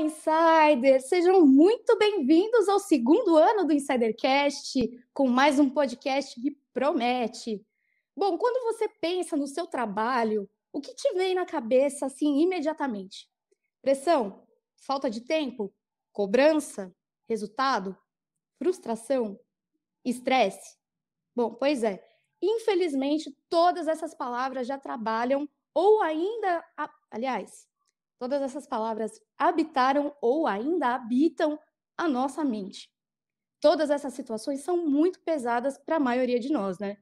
Olá, Insider! Sejam muito bem-vindos ao segundo ano do Insidercast, com mais um podcast que promete. Bom, quando você pensa no seu trabalho, o que te vem na cabeça assim imediatamente? Pressão? Falta de tempo? Cobrança? Resultado? Frustração? Estresse? Bom, pois é. Infelizmente, todas essas palavras já trabalham ou ainda, aliás, Todas essas palavras habitaram ou ainda habitam a nossa mente. Todas essas situações são muito pesadas para a maioria de nós, né?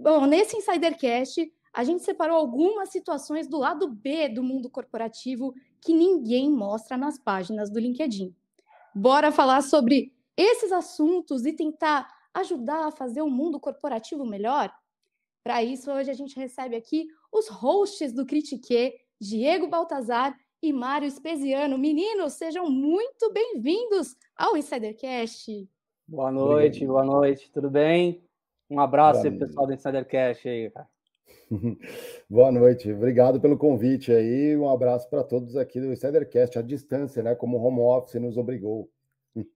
Bom, nesse Insidercast, a gente separou algumas situações do lado B do mundo corporativo que ninguém mostra nas páginas do LinkedIn. Bora falar sobre esses assuntos e tentar ajudar a fazer o mundo corporativo melhor? Para isso, hoje a gente recebe aqui os hosts do Critique, Diego Baltazar e Mário Espesiano. Meninos, sejam muito bem-vindos ao Insidercast. Boa noite, boa noite, tudo bem? Um abraço aí, pessoal do Insidercast aí, cara. Boa noite, obrigado pelo convite aí. Um abraço para todos aqui do Insidercast, à distância, né? Como o home office nos obrigou.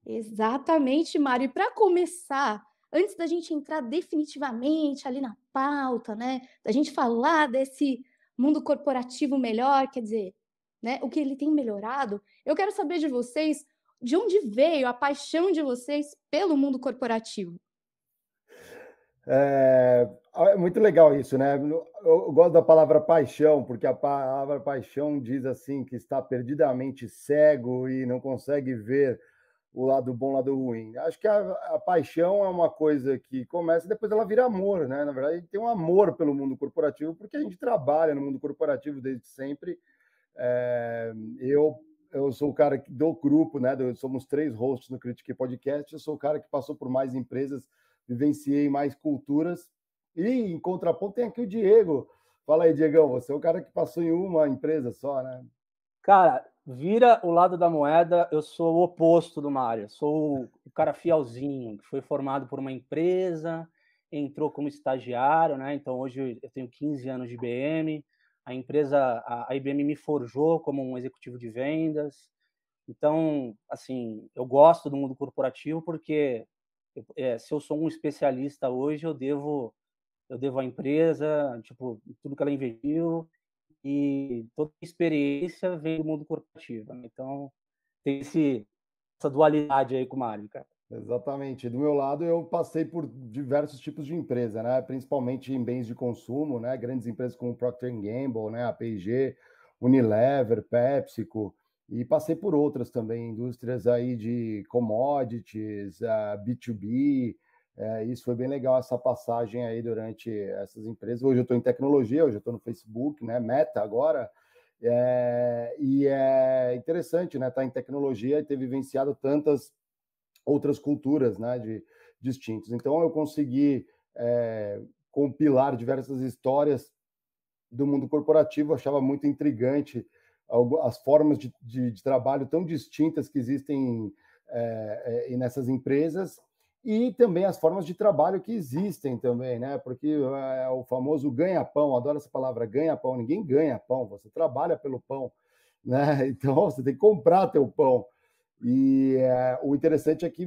Exatamente, Mário. E para começar, antes da gente entrar definitivamente ali na pauta, né? Da gente falar desse mundo corporativo melhor, quer dizer, né? O que ele tem melhorado? Eu quero saber de vocês de onde veio a paixão de vocês pelo mundo corporativo. É, é muito legal isso, né? Eu gosto da palavra paixão, porque a palavra paixão diz assim que está perdidamente cego e não consegue ver o lado bom, o lado ruim. Acho que a, a, paixão é uma coisa que começa e depois ela vira amor, né? Na verdade, tem um amor pelo mundo corporativo, porque a gente trabalha no mundo corporativo desde sempre é, eu, eu sou o cara do grupo, né? Somos três hosts no Critique Podcast. Eu sou o cara que passou por mais empresas, vivenciei mais culturas. E em contraponto tem aqui o Diego. Fala aí, Diegão, você é o cara que passou em uma empresa só, né? Cara, vira o lado da moeda, eu sou o oposto do Mário. Sou o cara fielzinho, que foi formado por uma empresa, entrou como estagiário, né? Então hoje eu tenho 15 anos de BM, a empresa, a, IBM me forjou como um executivo de vendas. Então, assim, eu gosto do mundo corporativo porque é, se eu sou um especialista hoje, eu devo eu devo à empresa, tipo, tudo que ela investiu e toda experiência vem do mundo corporativo. Né? Então, tem esse, essa dualidade aí com o Mário, cara. Exatamente. Do meu lado, eu passei por diversos tipos de empresa, né? principalmente em bens de consumo, né? grandes empresas como Procter Gamble, né? a P&G, Unilever, PepsiCo, e passei por outras também, indústrias aí de commodities, B2B, eh, eh, isso foi bem legal, essa passagem aí durante essas empresas. Hoje eu estou em tecnologia, hoje eu estou no Facebook, né? Meta agora, é, e é interessante, né? Estar tá em tecnologia e ter vivenciado tantas outras culturas né, de, distintos. Então, eu consegui é, compilar diversas histórias do mundo corporativo, eu achava muito intrigante as formas de, de, de trabalho tão distintas que existem é, é, nessas empresas e também as formas de trabalho que existem também, né? Porque é, o famoso ganha-pão, adoro essa palavra ganha-pão, ninguém ganha pão, você trabalha pelo pão, né? Então você tem que comprar teu pão. E é, o interessante é que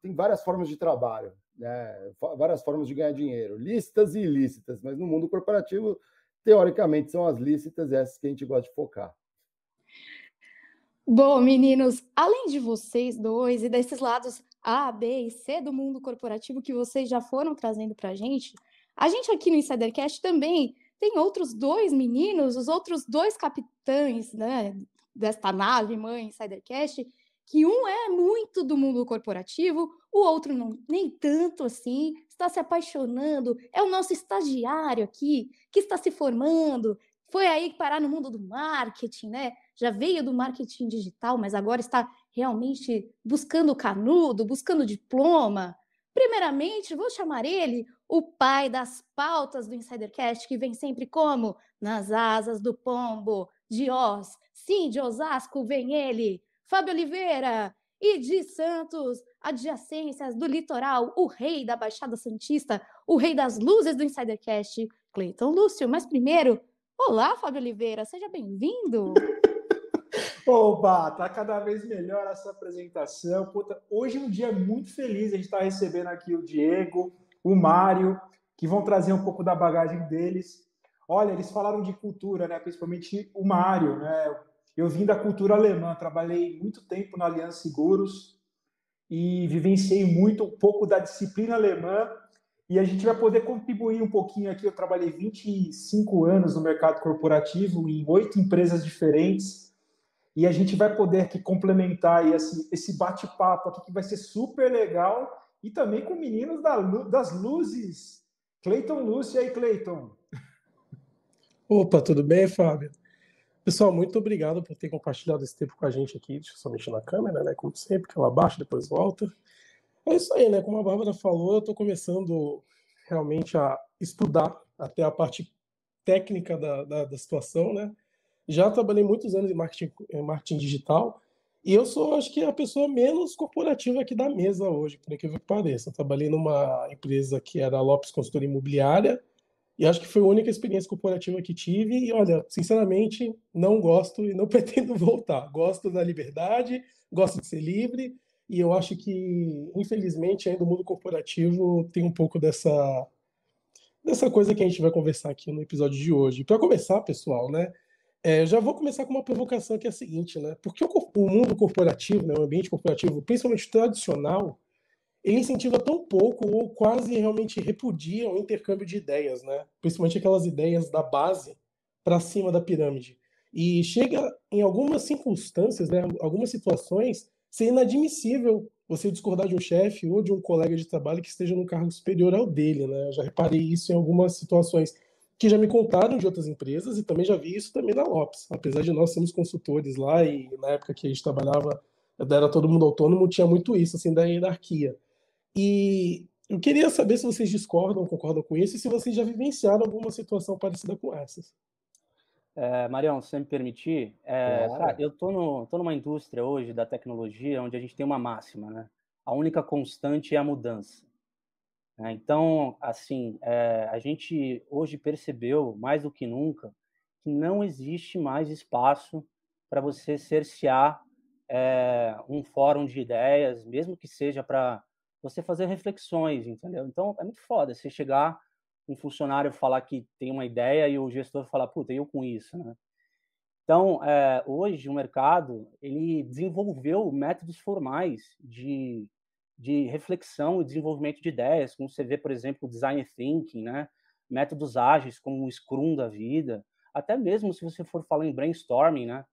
tem várias formas de trabalho, né? várias formas de ganhar dinheiro, lícitas e ilícitas, mas no mundo corporativo, teoricamente, são as lícitas essas que a gente gosta de focar. Bom, meninos, além de vocês dois e desses lados A, B e C do mundo corporativo que vocês já foram trazendo para a gente, a gente aqui no Insidercast também tem outros dois meninos, os outros dois capitães né, desta nave mãe Insidercast, que um é muito do mundo corporativo, o outro não, nem tanto assim, está se apaixonando, é o nosso estagiário aqui, que está se formando, foi aí parar no mundo do marketing, né? Já veio do marketing digital, mas agora está realmente buscando canudo, buscando diploma. Primeiramente, vou chamar ele o pai das pautas do Insidercast, que vem sempre como? Nas asas do pombo, de Oz. Sim, de Osasco vem ele, Fábio Oliveira e de Santos, adjacências do litoral, o rei da Baixada Santista, o rei das luzes do Insidercast, Cleiton Lúcio. Mas primeiro, olá, Fábio Oliveira, seja bem-vindo. Oba, tá cada vez melhor essa apresentação. Puta, hoje é um dia muito feliz. A gente está recebendo aqui o Diego, o Mário, que vão trazer um pouco da bagagem deles. Olha, eles falaram de cultura, né? Principalmente o Mário, né? Eu vim da cultura alemã, trabalhei muito tempo na Aliança Seguros e vivenciei muito um pouco da disciplina alemã. E a gente vai poder contribuir um pouquinho aqui. Eu trabalhei 25 anos no mercado corporativo em oito empresas diferentes. E a gente vai poder aqui complementar esse, esse bate-papo aqui que vai ser super legal. E também com meninos da, das luzes. Cleiton Lúcia e Cleiton? Opa, tudo bem, Fábio? Pessoal, muito obrigado por ter compartilhado esse tempo com a gente aqui. Deixa eu só mexer na câmera, né? Como sempre, que ela baixa, depois volta. É isso aí, né? Como a Bárbara falou, eu estou começando realmente a estudar até a parte técnica da, da, da, situação, né? Já trabalhei muitos anos em marketing, em eh, marketing digital e eu sou, acho que, a pessoa menos corporativa aqui da mesa hoje, por incrível que pareça. Eu trabalhei numa empresa que era a Lopes Consultoria Imobiliária, e acho que foi a única experiência corporativa que tive. E olha, sinceramente, não gosto e não pretendo voltar. Gosto da liberdade, gosto de ser livre. E eu acho que, infelizmente, ainda o mundo corporativo tem um pouco dessa, dessa coisa que a gente vai conversar aqui no episódio de hoje. Para começar, pessoal, né? É, já vou começar com uma provocação que é a seguinte, né? Porque o, o mundo corporativo, né, o ambiente corporativo, principalmente tradicional, ele incentiva tão pouco ou quase realmente repudia o intercâmbio de ideias, né? Principalmente aquelas ideias da base para cima da pirâmide. E chega em algumas circunstâncias, né, algumas situações, ser inadmissível você discordar de um chefe ou de um colega de trabalho que esteja num cargo superior ao dele, né? Eu já reparei isso em algumas situações que já me contaram de outras empresas e também já vi isso também na Lopes. Apesar de nós sermos consultores lá e na época que a gente trabalhava, era todo mundo autônomo, tinha muito isso, assim, da hierarquia. E eu queria saber se vocês discordam ou concordam com isso e se vocês já vivenciaram alguma situação parecida com essas. É, Marião, se você me permitir, é, claro. cara, eu tô, no, tô numa indústria hoje da tecnologia onde a gente tem uma máxima, né? A única constante é a mudança. Né? Então, assim, é, a gente hoje percebeu mais do que nunca que não existe mais espaço para você cercear é, um fórum de ideias, mesmo que seja para você fazer reflexões, entendeu? Então é muito foda você chegar um funcionário falar que tem uma ideia e o gestor falar, puta, eu com isso, né? Então, é, hoje o mercado ele desenvolveu métodos formais de, de reflexão e desenvolvimento de ideias, como você vê, por exemplo, o design thinking, né? métodos ágeis como o Scrum da vida, até mesmo se você for falar em brainstorming, né?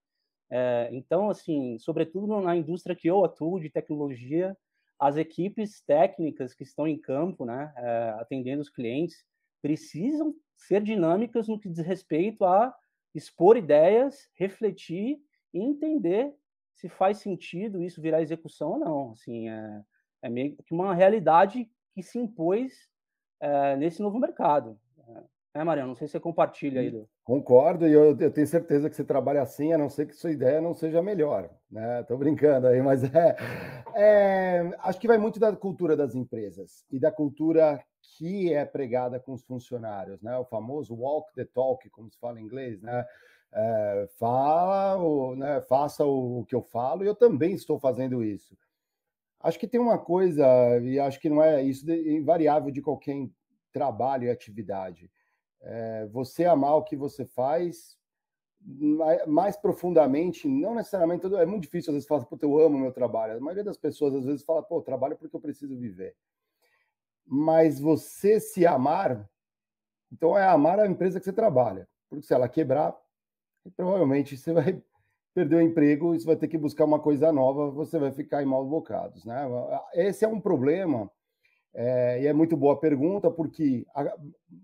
É, então, assim, sobretudo na indústria que eu atuo de tecnologia, as equipes técnicas que estão em campo, né, é, atendendo os clientes, precisam ser dinâmicas no que diz respeito a expor ideias, refletir e entender se faz sentido isso virar execução ou não. Assim, é, é meio que uma realidade que se impôs é, nesse novo mercado. É, né, Mariano? Não sei se você compartilha aí. Uhum. Do... Concordo, e eu, eu, tenho certeza que você trabalha assim, a não ser que sua ideia não seja melhor. Né? brincando aí, mas é, é, Acho que vai muito da cultura das empresas e da cultura que é pregada com os funcionários, né? O famoso walk the talk, como se fala em inglês, né? É, fala, o, né? faça o que eu falo, e eu também estou fazendo isso. Acho que tem uma coisa, e acho que não é isso invariável de qualquer trabalho e atividade é, você amar o que você faz mais, profundamente, não necessariamente todo, é muito difícil às vezes falar, pô, eu amo meu trabalho. A maioria das pessoas às vezes fala, pô, eu trabalho porque eu preciso viver. Mas você se amar, então é amar a empresa que você trabalha. Porque se ela quebrar, provavelmente você vai perder o emprego, e você vai ter que buscar uma coisa nova, você vai ficar em maus bocados, né? Esse é um problema é, e é muito boa a pergunta, porque a,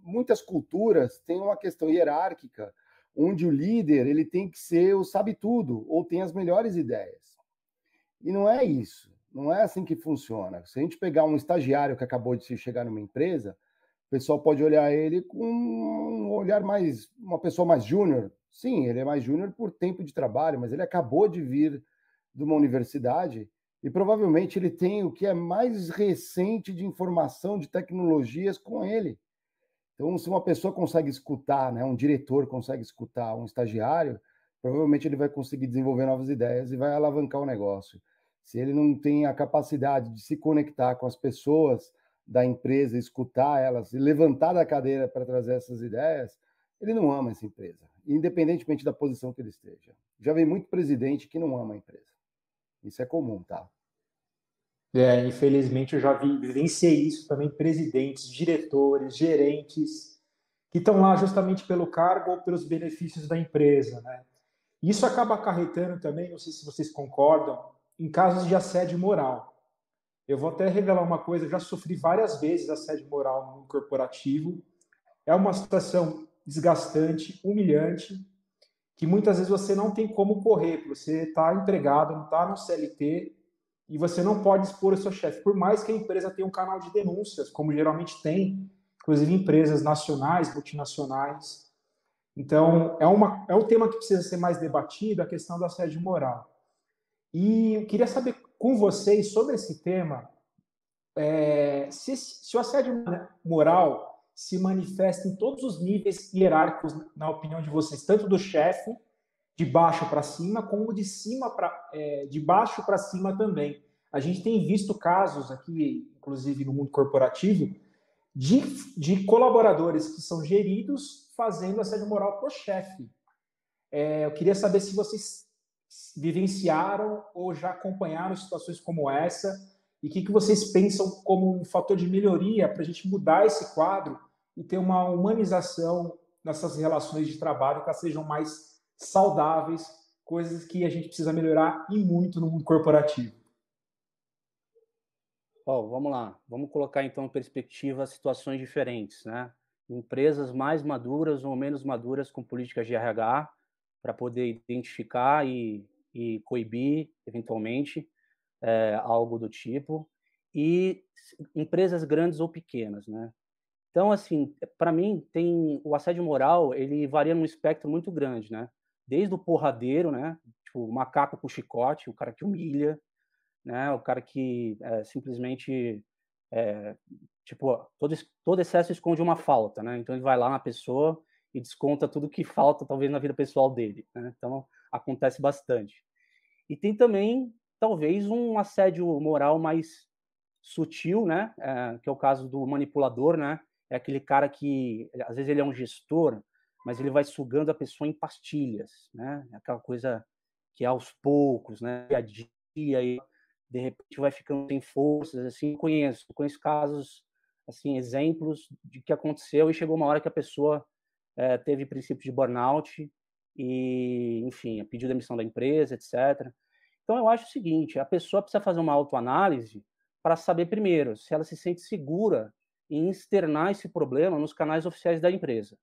muitas culturas têm uma questão hierárquica, onde o líder ele tem que ser o sabe-tudo ou tem as melhores ideias. E não é isso. Não é assim que funciona. Se a gente pegar um estagiário que acabou de se chegar numa empresa, o pessoal pode olhar ele com um olhar mais. uma pessoa mais júnior. Sim, ele é mais júnior por tempo de trabalho, mas ele acabou de vir de uma universidade e provavelmente ele tem o que é mais recente de informação, de tecnologias com ele. Então, se uma pessoa consegue escutar, né, um diretor consegue escutar um estagiário, provavelmente ele vai conseguir desenvolver novas ideias e vai alavancar o negócio. Se ele não tem a capacidade de se conectar com as pessoas da empresa, escutar elas e levantar da cadeira para trazer essas ideias, ele não ama essa empresa, independentemente da posição que ele esteja. Já vem muito presidente que não ama a empresa. Isso é comum, tá? É, infelizmente eu já vi, vivenciei isso também, presidentes, diretores, gerentes, que estão lá justamente pelo cargo ou pelos benefícios da empresa, né? Isso acaba acarretando também, não sei se vocês concordam, em casos de assédio moral. Eu vou até revelar uma coisa, já sofri várias vezes assédio moral no corporativo. É uma situação desgastante, humilhante, que muitas vezes você não tem como correr, você está empregado, não está no CLT e você não pode expor o seu chefe, por mais que a empresa tenha um canal de denúncias, como geralmente tem, inclusive empresas nacionais, multinacionais. Então, é, uma, é um tema que precisa ser mais debatido, a questão da sede moral. E eu queria saber com vocês sobre esse tema, é, se, se o assédio moral se manifesta em todos os níveis hierárquicos, na opinião de vocês, tanto do chefe, de baixo para cima, como de cima para é, de baixo para cima também. A gente tem visto casos aqui, inclusive no mundo corporativo, de, de colaboradores que são geridos fazendo assédio moral para o chefe. É, eu queria saber se vocês vivenciaram ou já acompanharam situações como essa e o que, que vocês pensam como um fator de melhoria para a gente mudar esse quadro e ter uma humanização nessas relações de trabalho que elas sejam mais saudáveis, coisas que a gente precisa melhorar e muito no mundo corporativo? Bom, vamos lá. Vamos colocar então em perspectiva situações diferentes, né? Empresas mais maduras ou menos maduras com políticas de RH para poder identificar e, e coibir, eventualmente, é, algo do tipo, e empresas grandes ou pequenas, né? Então, assim, para mim, tem o assédio moral, ele varia num espectro muito grande, né? Desde o porradeiro, né? Tipo, o macaco com chicote, o cara que humilha, né? O cara que é, simplesmente, é, tipo, todo, todo excesso esconde uma falta, né? Então, ele vai lá na pessoa e desconta tudo que falta, talvez, na vida pessoal dele, né? Então, acontece bastante. E tem também talvez um assédio moral mais sutil, né? É, que é o caso do manipulador, né? É aquele cara que às vezes ele é um gestor, mas ele vai sugando a pessoa em pastilhas, né? É aquela coisa que é aos poucos, né? Dia a dia e de repente vai ficando sem forças, assim. Conheço, conheço casos, assim, exemplos de que aconteceu e chegou uma hora que a pessoa é, teve princípio de burnout e, enfim, pediu demissão da empresa, etc. Então, eu acho o seguinte: a pessoa precisa fazer uma autoanálise para saber, primeiro, se ela se sente segura em externar esse problema nos canais oficiais da empresa.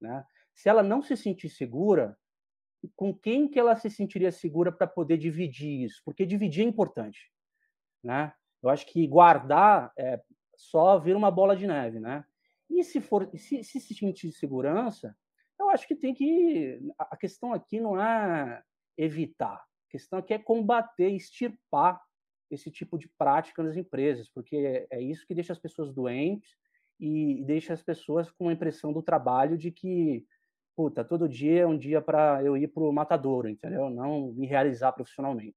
Né? Se ela não se sentir segura, com quem que ela se sentiria segura para poder dividir isso? Porque dividir é importante. Né? Eu acho que guardar é só vir uma bola de neve. Né? E se for se, se sentir segurança, eu acho que tem que. A questão aqui não é evitar questão aqui é combater, extirpar esse tipo de prática nas empresas, porque é isso que deixa as pessoas doentes e deixa as pessoas com a impressão do trabalho de que, puta, todo dia é um dia para eu ir para o matadouro, entendeu? Não me realizar profissionalmente.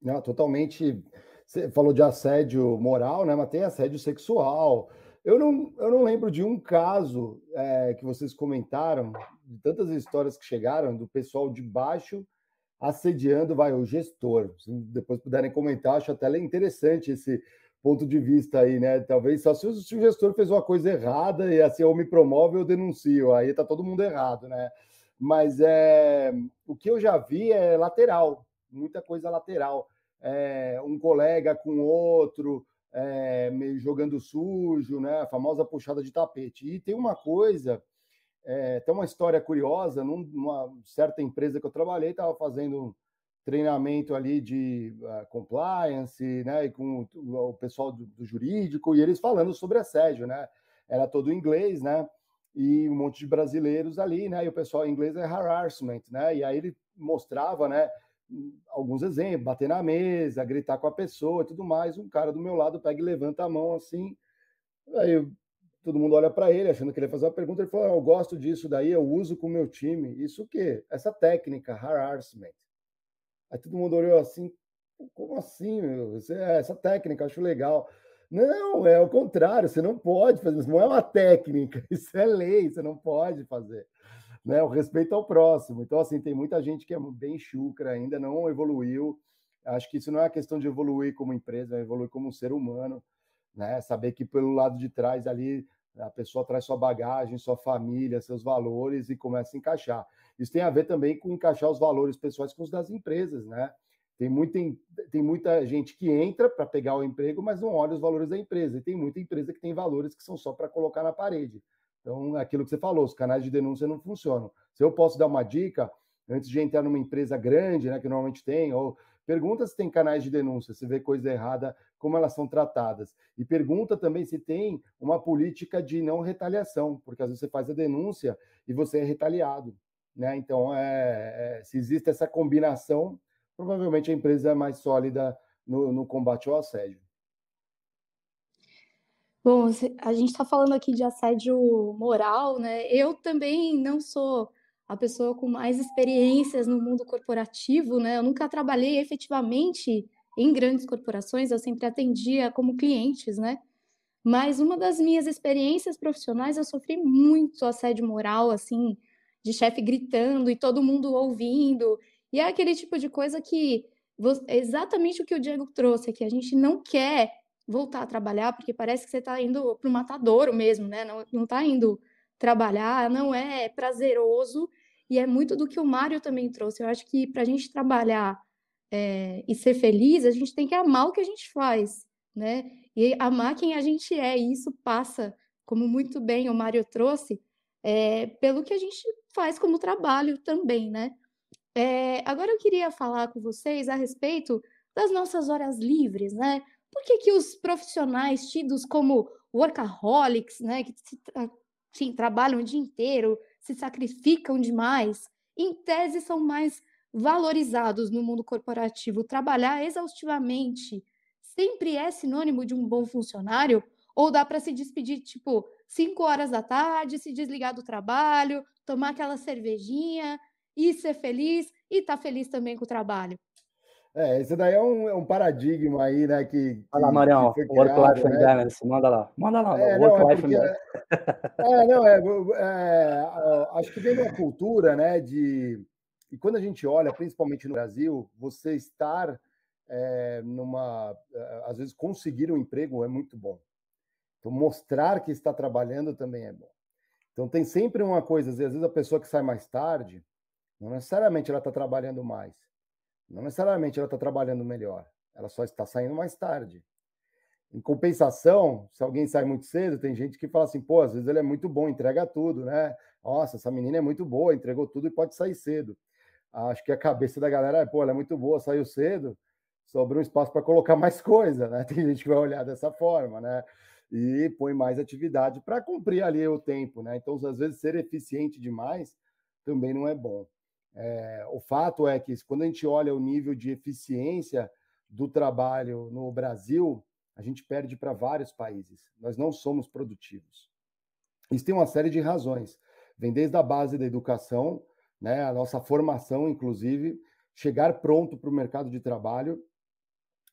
Não, totalmente. Você falou de assédio moral, né? Mas tem assédio sexual. Eu não, eu não lembro de um caso é, que vocês comentaram, de tantas histórias que chegaram do pessoal de baixo assediando vai o gestor. Se depois puderem comentar, acho até interessante esse ponto de vista aí, né? Talvez só se o, gestor fez uma coisa errada e assim ou me promove eu denuncio, aí tá todo mundo errado, né? Mas é, o que eu já vi é lateral, muita coisa lateral. É, um colega com outro, é, meio jogando sujo, né? A famosa puxada de tapete. E tem uma coisa é, tem uma história curiosa, numa certa empresa que eu trabalhei, estava fazendo um treinamento ali de uh, compliance, né, e com o, o pessoal do, do, jurídico, e eles falando sobre assédio, né, era todo inglês, né, e um monte de brasileiros ali, né, e o pessoal em inglês é harassment, né, e aí ele mostrava, né, alguns exemplos, bater na mesa, gritar com a pessoa e tudo mais, um cara do meu lado pega e levanta a mão assim, aí eu todo mundo olha para ele, achando que ele ia fazer uma pergunta, ele falou, ah, eu gosto disso daí, eu uso com o meu time. Isso o quê? Essa técnica, harassment. Aí todo mundo olhou assim, como assim? Você, é, essa técnica, acho legal. Não, é o contrário, você não pode fazer isso, não é uma técnica, isso é lei, você não pode fazer. Né? O respeito ao próximo. Então, assim, tem muita gente que é bem chucra, ainda não evoluiu. Acho que isso não é questão de evoluir como empresa, é evoluir como um ser humano. Né? Saber que pelo lado de trás ali a pessoa traz sua bagagem, sua família, seus valores e começa a encaixar. Isso tem a ver também com encaixar os valores pessoais com os das empresas, né? Tem muita, tem muita gente que entra para pegar o emprego, mas não olha os valores da empresa. E tem muita empresa que tem valores que são só para colocar na parede. Então, é aquilo que você falou, os canais de denúncia não funcionam. Se eu posso dar uma dica, antes de entrar numa empresa grande, né, que normalmente tem, ou pergunta se tem canais de denúncia, se vê coisa errada como elas são tratadas. E pergunta também se tem uma política de não retaliação, porque às vezes você faz a denúncia e você é retaliado. Né? Então, é, é, se existe essa combinação, provavelmente a empresa é mais sólida no, no combate ao assédio. Bom, a gente está falando aqui de assédio moral, né? Eu também não sou a pessoa com mais experiências no mundo corporativo, né? Eu nunca trabalhei efetivamente em grandes corporações, eu sempre atendia como clientes, né? Mas uma das minhas experiências profissionais, eu sofri muito assédio moral, assim, de chefe gritando e todo mundo ouvindo. E é aquele tipo de coisa que é exatamente o que o Diego trouxe que A gente não quer voltar a trabalhar porque parece que você está indo para o matadouro mesmo, né? Não está indo trabalhar, não é prazeroso. E é muito do que o Mário também trouxe. Eu acho que para a gente trabalhar é, e ser feliz, a gente tem que amar o que a gente faz, né? E amar quem a gente é, e isso passa, como muito bem o Mário trouxe, é, pelo que a gente faz como trabalho também, né? É, agora eu queria falar com vocês a respeito das nossas horas livres, né? Por que, que os profissionais tidos como workaholics, né, que assim, trabalham o dia inteiro, se sacrificam demais, em tese são mais valorizados no mundo corporativo, trabalhar exaustivamente sempre é sinônimo de um bom funcionário? Ou dá para se despedir, tipo, 5 horas da tarde, se desligar do trabalho, tomar aquela cervejinha e ser feliz e estar tá feliz também com o trabalho? É, isso daí é um, é um paradigma aí, né? Que, que Olha lá, Marião, work-life né? balance, manda lá, manda lá, é, work-life é, é, não, é, é, é acho que vem uma cultura, né, de e quando a gente olha, principalmente no Brasil, você estar é, numa. É, às vezes, conseguir um emprego é muito bom. Então, mostrar que está trabalhando também é bom. Então, tem sempre uma coisa, às vezes, a pessoa que sai mais tarde, não necessariamente ela está trabalhando mais, não necessariamente ela está trabalhando melhor, ela só está saindo mais tarde. Em compensação, se alguém sai muito cedo, tem gente que fala assim, pô, às vezes ele é muito bom, entrega tudo, né? Nossa, essa menina é muito boa, entregou tudo e pode sair cedo acho que a cabeça da galera é, pô, ela é muito boa, saiu cedo, sobrou um espaço para colocar mais coisa, né? Tem gente que vai olhar dessa forma, né? E põe mais atividade para cumprir ali o tempo, né? Então, às vezes, ser eficiente demais também não é bom. É, o fato é que quando a gente olha o nível de eficiência do trabalho no Brasil, a gente perde para vários países. Nós não somos produtivos. Isso tem uma série de razões. Vem desde a base da educação, né? A nossa formação, inclusive, chegar pronto para o mercado de trabalho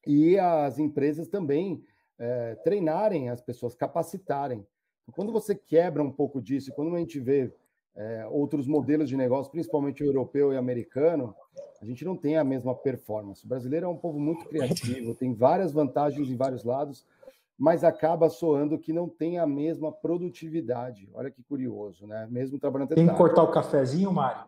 e as empresas também é, treinarem as pessoas, capacitarem. Quando você quebra um pouco disso, quando a gente vê é, outros modelos de negócio, principalmente o europeu e americano, a gente não tem a mesma performance. O brasileiro é um povo muito criativo, tem várias vantagens em vários lados mas acaba soando que não tem a mesma produtividade. Olha que curioso, né? Mesmo trabalhando até Tem que cortar o cafezinho, Mário?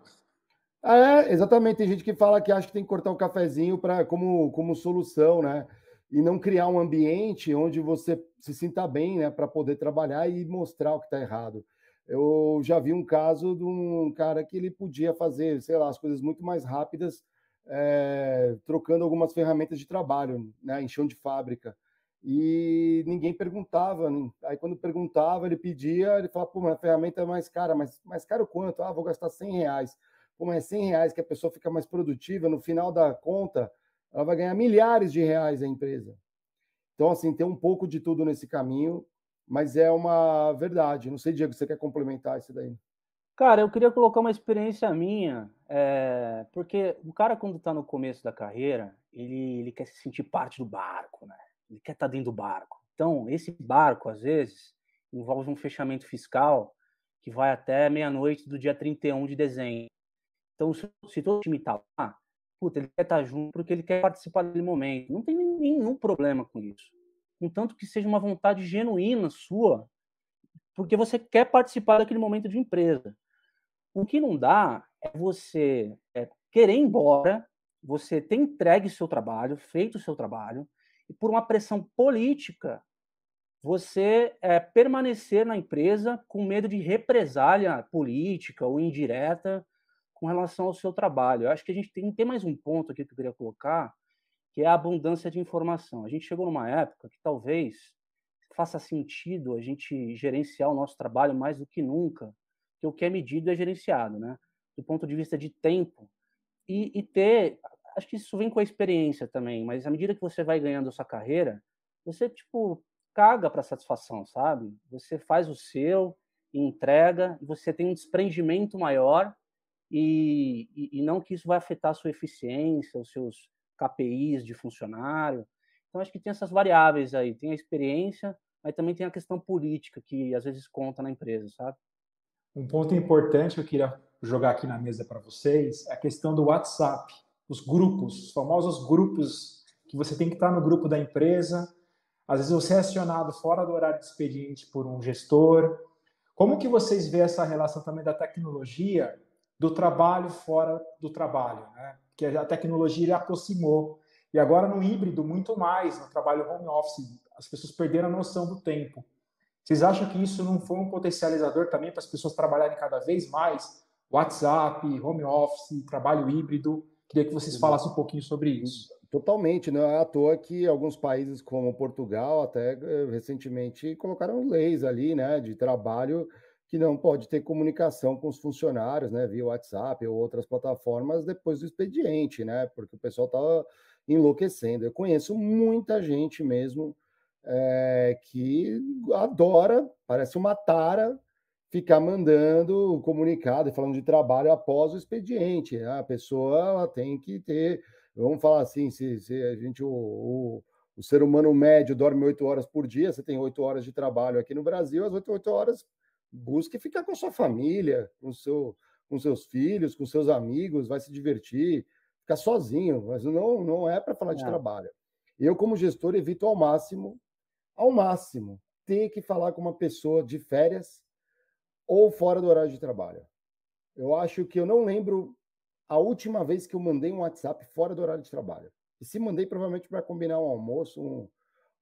É, exatamente. Tem gente que fala que acha que tem que cortar o cafezinho para como, como solução, né? E não criar um ambiente onde você se sinta bem, né? Para poder trabalhar e mostrar o que está errado. Eu já vi um caso de um cara que ele podia fazer, sei lá, as coisas muito mais rápidas, é, trocando algumas ferramentas de trabalho, né? Em chão de fábrica e ninguém perguntava. Aí quando perguntava, ele pedia, ele falava, pô, mas a ferramenta é mais cara, mas mais caro quanto? Ah, vou gastar 100 reais. Pô, mas é 100 reais que a pessoa fica mais produtiva, no final da conta, ela vai ganhar milhares de reais a empresa. Então, assim, tem um pouco de tudo nesse caminho, mas é uma verdade. Não sei, Diego, você quer complementar isso daí? Cara, eu queria colocar uma experiência minha, é... porque o cara, quando está no começo da carreira, ele, ele quer se sentir parte do barco, né? ele quer estar tá dentro do barco. Então, esse barco, às vezes, envolve um fechamento fiscal que vai até meia-noite do dia 31 de dezembro. Então, se, se todo time está lá, puta, ele quer estar tá junto porque ele quer participar daquele momento. Não tem nenhum problema com isso. Contanto que seja uma vontade genuína sua, porque você quer participar daquele momento de empresa. O que não dá é você é, querer ir embora, você ter entregue seu trabalho, feito o seu trabalho, e por uma pressão política você é, permanecer na empresa com medo de represália política ou indireta com relação ao seu trabalho. Eu acho que a gente tem, tem mais um ponto aqui que eu queria colocar, que é a abundância de informação. A gente chegou numa época que talvez faça sentido a gente gerenciar o nosso trabalho mais do que nunca, que o que é medido é gerenciado, né? Do ponto de vista de tempo e, e ter acho que isso vem com a experiência também, mas à medida que você vai ganhando a sua carreira, você, tipo, caga para satisfação, sabe? Você faz o seu, entrega, você tem um desprendimento maior e, e, e não que isso vai afetar a sua eficiência, os seus KPIs de funcionário. Então, acho que tem essas variáveis aí. Tem a experiência, mas também tem a questão política, que às vezes conta na empresa, sabe? Um ponto importante que eu queria jogar aqui na mesa para vocês é a questão do WhatsApp os grupos, os famosos grupos que você tem que estar no grupo da empresa. Às vezes você é acionado fora do horário de expediente por um gestor. Como que vocês veem essa relação também da tecnologia do trabalho fora do trabalho, né? Que a tecnologia aproximou e agora no híbrido muito mais, no trabalho home office, as pessoas perderam a noção do tempo. Vocês acham que isso não foi um potencializador também para as pessoas trabalharem cada vez mais WhatsApp, home office, trabalho híbrido? Queria que vocês falassem um pouquinho sobre isso. Totalmente, não é à toa que alguns países como Portugal até eh, recentemente colocaram leis ali, né, de trabalho que não pode ter comunicação com os funcionários, né, via WhatsApp ou outras plataformas depois do expediente, né, porque o pessoal estava enlouquecendo. Eu conheço muita gente mesmo é, que adora, parece uma tara ficar mandando comunicado e falando de trabalho após o expediente. Ah, a pessoa ela tem que ter, vamos falar assim, se, se a gente o, o, o ser humano médio dorme oito horas por dia, você tem oito horas de trabalho aqui no Brasil, as oito horas busque ficar com sua família, com seu com seus filhos, com seus amigos, vai se divertir, ficar sozinho, mas não não é para falar de é. trabalho. Eu como gestor evito ao máximo, ao máximo, ter que falar com uma pessoa de férias ou fora do horário de trabalho. Eu acho que eu não lembro a última vez que eu mandei um WhatsApp fora do horário de trabalho. E se mandei, provavelmente para combinar um almoço, um,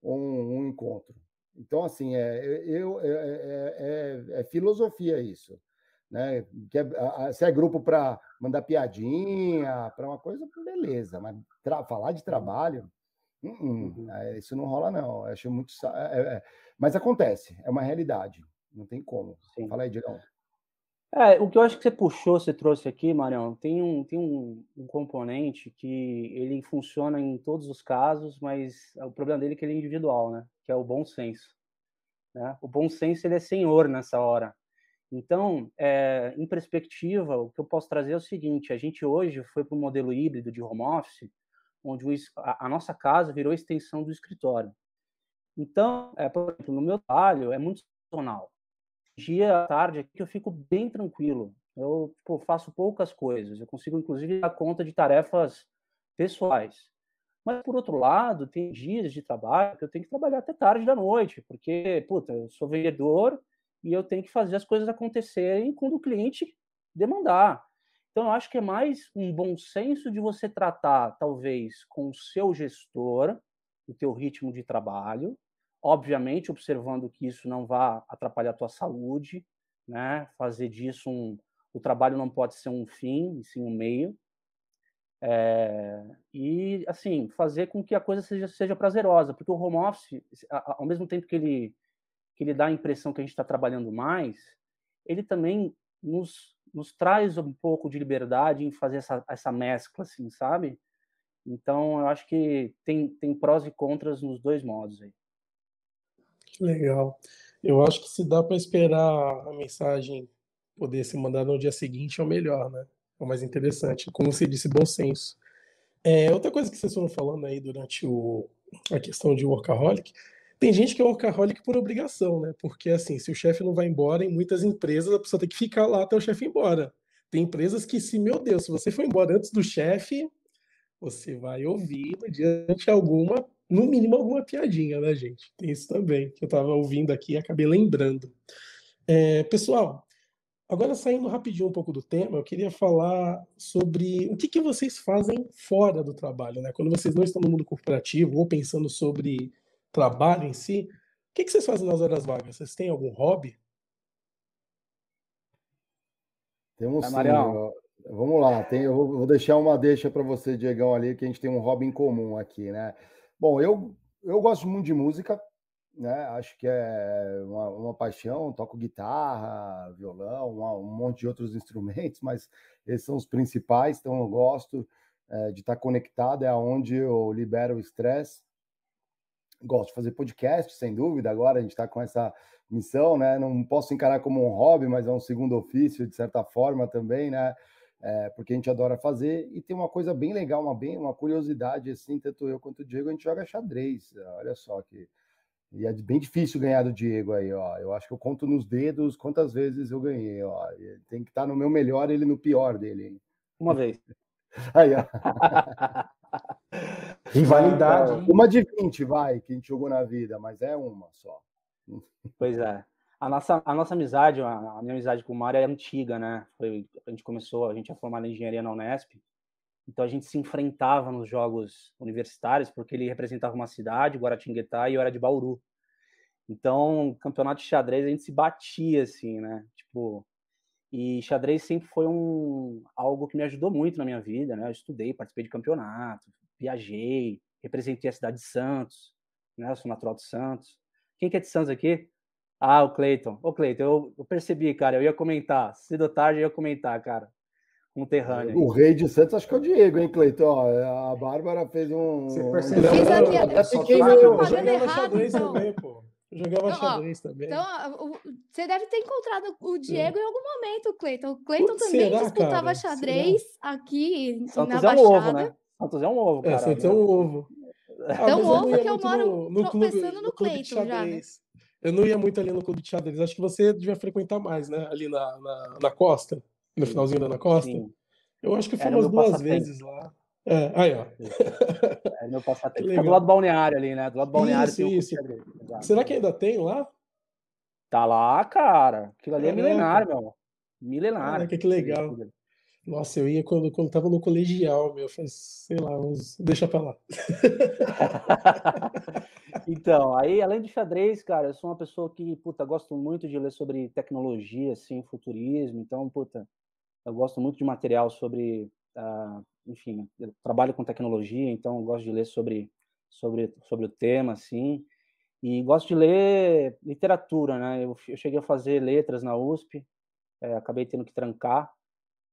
um, um, encontro. Então, assim, é, eu, é, é, é, é filosofia isso. Né? Que é, se é grupo para mandar piadinha, para uma coisa, beleza. Mas falar de trabalho, uh -uh, isso não rola, não. Eu acho muito. mas acontece, é uma realidade. Não tem como. Sim. Fala aí, Dirão. É, o que eu acho que você puxou, você trouxe aqui, Marião, tem um, tem um, um, componente que ele funciona em todos os casos, mas é o problema dele é que ele é individual, né? Que é o bom senso. Né? O bom senso ele é senhor nessa hora. Então, é, em perspectiva, o que eu posso trazer é o seguinte: a gente hoje foi para um modelo híbrido de home office, onde o, a, a nossa casa virou extensão do escritório. Então, é, por exemplo, no meu trabalho é muito sazonal dia à tarde que eu fico bem tranquilo. Eu tipo, faço poucas coisas. Eu consigo, inclusive, dar conta de tarefas pessoais. Mas, por outro lado, tem dias de trabalho que eu tenho que trabalhar até tarde da noite, porque, puta, eu sou vendedor e eu tenho que fazer as coisas acontecerem quando o cliente demandar. Então, eu acho que é mais um bom senso de você tratar, talvez, com o seu gestor, o teu ritmo de trabalho, obviamente observando que isso não vá atrapalhar a tua saúde, né? Fazer disso um o trabalho não pode ser um fim, e sim um meio. É, e assim fazer com que a coisa seja, seja prazerosa, porque o home office, ao mesmo tempo que ele que ele dá a impressão que a gente está trabalhando mais, ele também nos, nos traz um pouco de liberdade em fazer essa, essa mescla, assim, sabe? Então, eu acho que tem, tem prós e contras nos dois modos aí. Legal. Eu acho que se dá para esperar a mensagem poder ser mandada no dia seguinte é o melhor, né? É o mais interessante. Como você disse, bom senso. É, outra coisa que vocês foram falando aí durante o, a questão de workaholic, tem gente que é workaholic por obrigação, né? Porque assim, se o chefe não vai embora, em muitas empresas a pessoa tem que ficar lá até o chefe ir embora. Tem empresas que, se meu Deus, se você for embora antes do chefe, você vai ouvir mediante de alguma no mínimo, alguma piadinha, né, gente? Tem isso também, que eu estava ouvindo aqui e acabei lembrando. É, pessoal, agora saindo rapidinho um pouco do tema, eu queria falar sobre o que, que vocês fazem fora do trabalho, né? Quando vocês não estão no mundo corporativo ou pensando sobre trabalho em si, o que, que vocês fazem nas horas vagas? Vocês têm algum hobby? Temos sim. Vamos lá, tem, eu vou deixar uma deixa para você, Diegão, ali, que a gente tem um hobby em comum aqui, né? Bom, eu, eu gosto muito de música, né? Acho que é uma, uma paixão. Toco guitarra, violão, uma, um monte de outros instrumentos, mas esses são os principais. Então eu gosto é, de estar conectado, é aonde eu libero o estresse. Gosto de fazer podcast, sem dúvida. Agora a gente está com essa missão, né? Não posso encarar como um hobby, mas é um segundo ofício de certa forma também, né? é, porque a gente adora fazer, e tem uma coisa bem legal, uma, bem, uma curiosidade, assim, tanto eu quanto o Diego, a gente joga xadrez, eh, olha só que... E é bem difícil ganhar do Diego aí, ó, eu acho que eu conto nos dedos quantas vezes eu ganhei, ó, tem que estar no meu melhor ele no pior dele, hein? Uma vez. aí, ó. Rivalidade. Uma de 20, vai, que a gente jogou na vida, mas é uma só. Pois é a nossa, a nossa amizade, a minha amizade com o Mário é antiga, né? Foi, a gente começou, a gente é formado em engenharia na Unesp, então a gente se enfrentava nos jogos universitários, porque ele representava uma cidade, Guaratinguetá, e eu era de Bauru. Então, campeonato de xadrez, a gente se batia, assim, né? Tipo, e xadrez sempre foi um algo que me ajudou muito na minha vida, né? Eu estudei, participei de campeonato, viajei, representei a cidade de Santos, né? Eu sou natural de Santos. Quem que é de Santos aqui? Ah, o Cleiton. Ô, Cleiton, eu, eu, percebi, cara, eu ia comentar. Cedo ou tarde eu ia comentar, cara. Um terrâneo. O rei de Santos, acho que é o Diego, hein, Cleiton? É, a Bárbara fez um. Você percebeu? Fez aqui, eu, eu fiquei meio. Eu xadrez então. também, pô. Jogava então, xadrez também. Então, você deve ter encontrado o é. Diego é. em algum momento, Cleiton. O Cleiton também será, disputava cara? xadrez será? aqui Santos na Baixada. É um ovo, né? Santos é um ovo, é, cara. É, Santos é um ovo. um ovo que eu moro no, no pensando no, no Cleiton já. Né? Eu não ia muito ali no clube de chá deles. Acho que você devia frequentar mais, né? Ali na, na, na costa, no finalzinho da costa. Sim. Eu acho que foi é, Era umas duas passatempo. vezes lá. É, aí, ó. É meu passatempo. Fica do lado do balneário ali, né? Do lado do balneário. Isso, isso. Será que ainda tem lá? Tá lá, cara. Aquilo ali é, é milenário, meu. Milenário. Olha, que legal. Nossa, eu ia quando, quando tava no colegial, meu, faz, sei lá, uns... deixa pra lá. então, aí, além de xadrez, cara, eu sou uma pessoa que, puta, gosto muito de ler sobre tecnologia, assim, futurismo, então, puta, eu gosto muito de material sobre, uh, enfim, eu trabalho com tecnologia, então gosto de ler sobre, sobre, sobre o tema, assim, e gosto de ler literatura, né, eu, eu cheguei a fazer letras na USP, é, acabei tendo que trancar,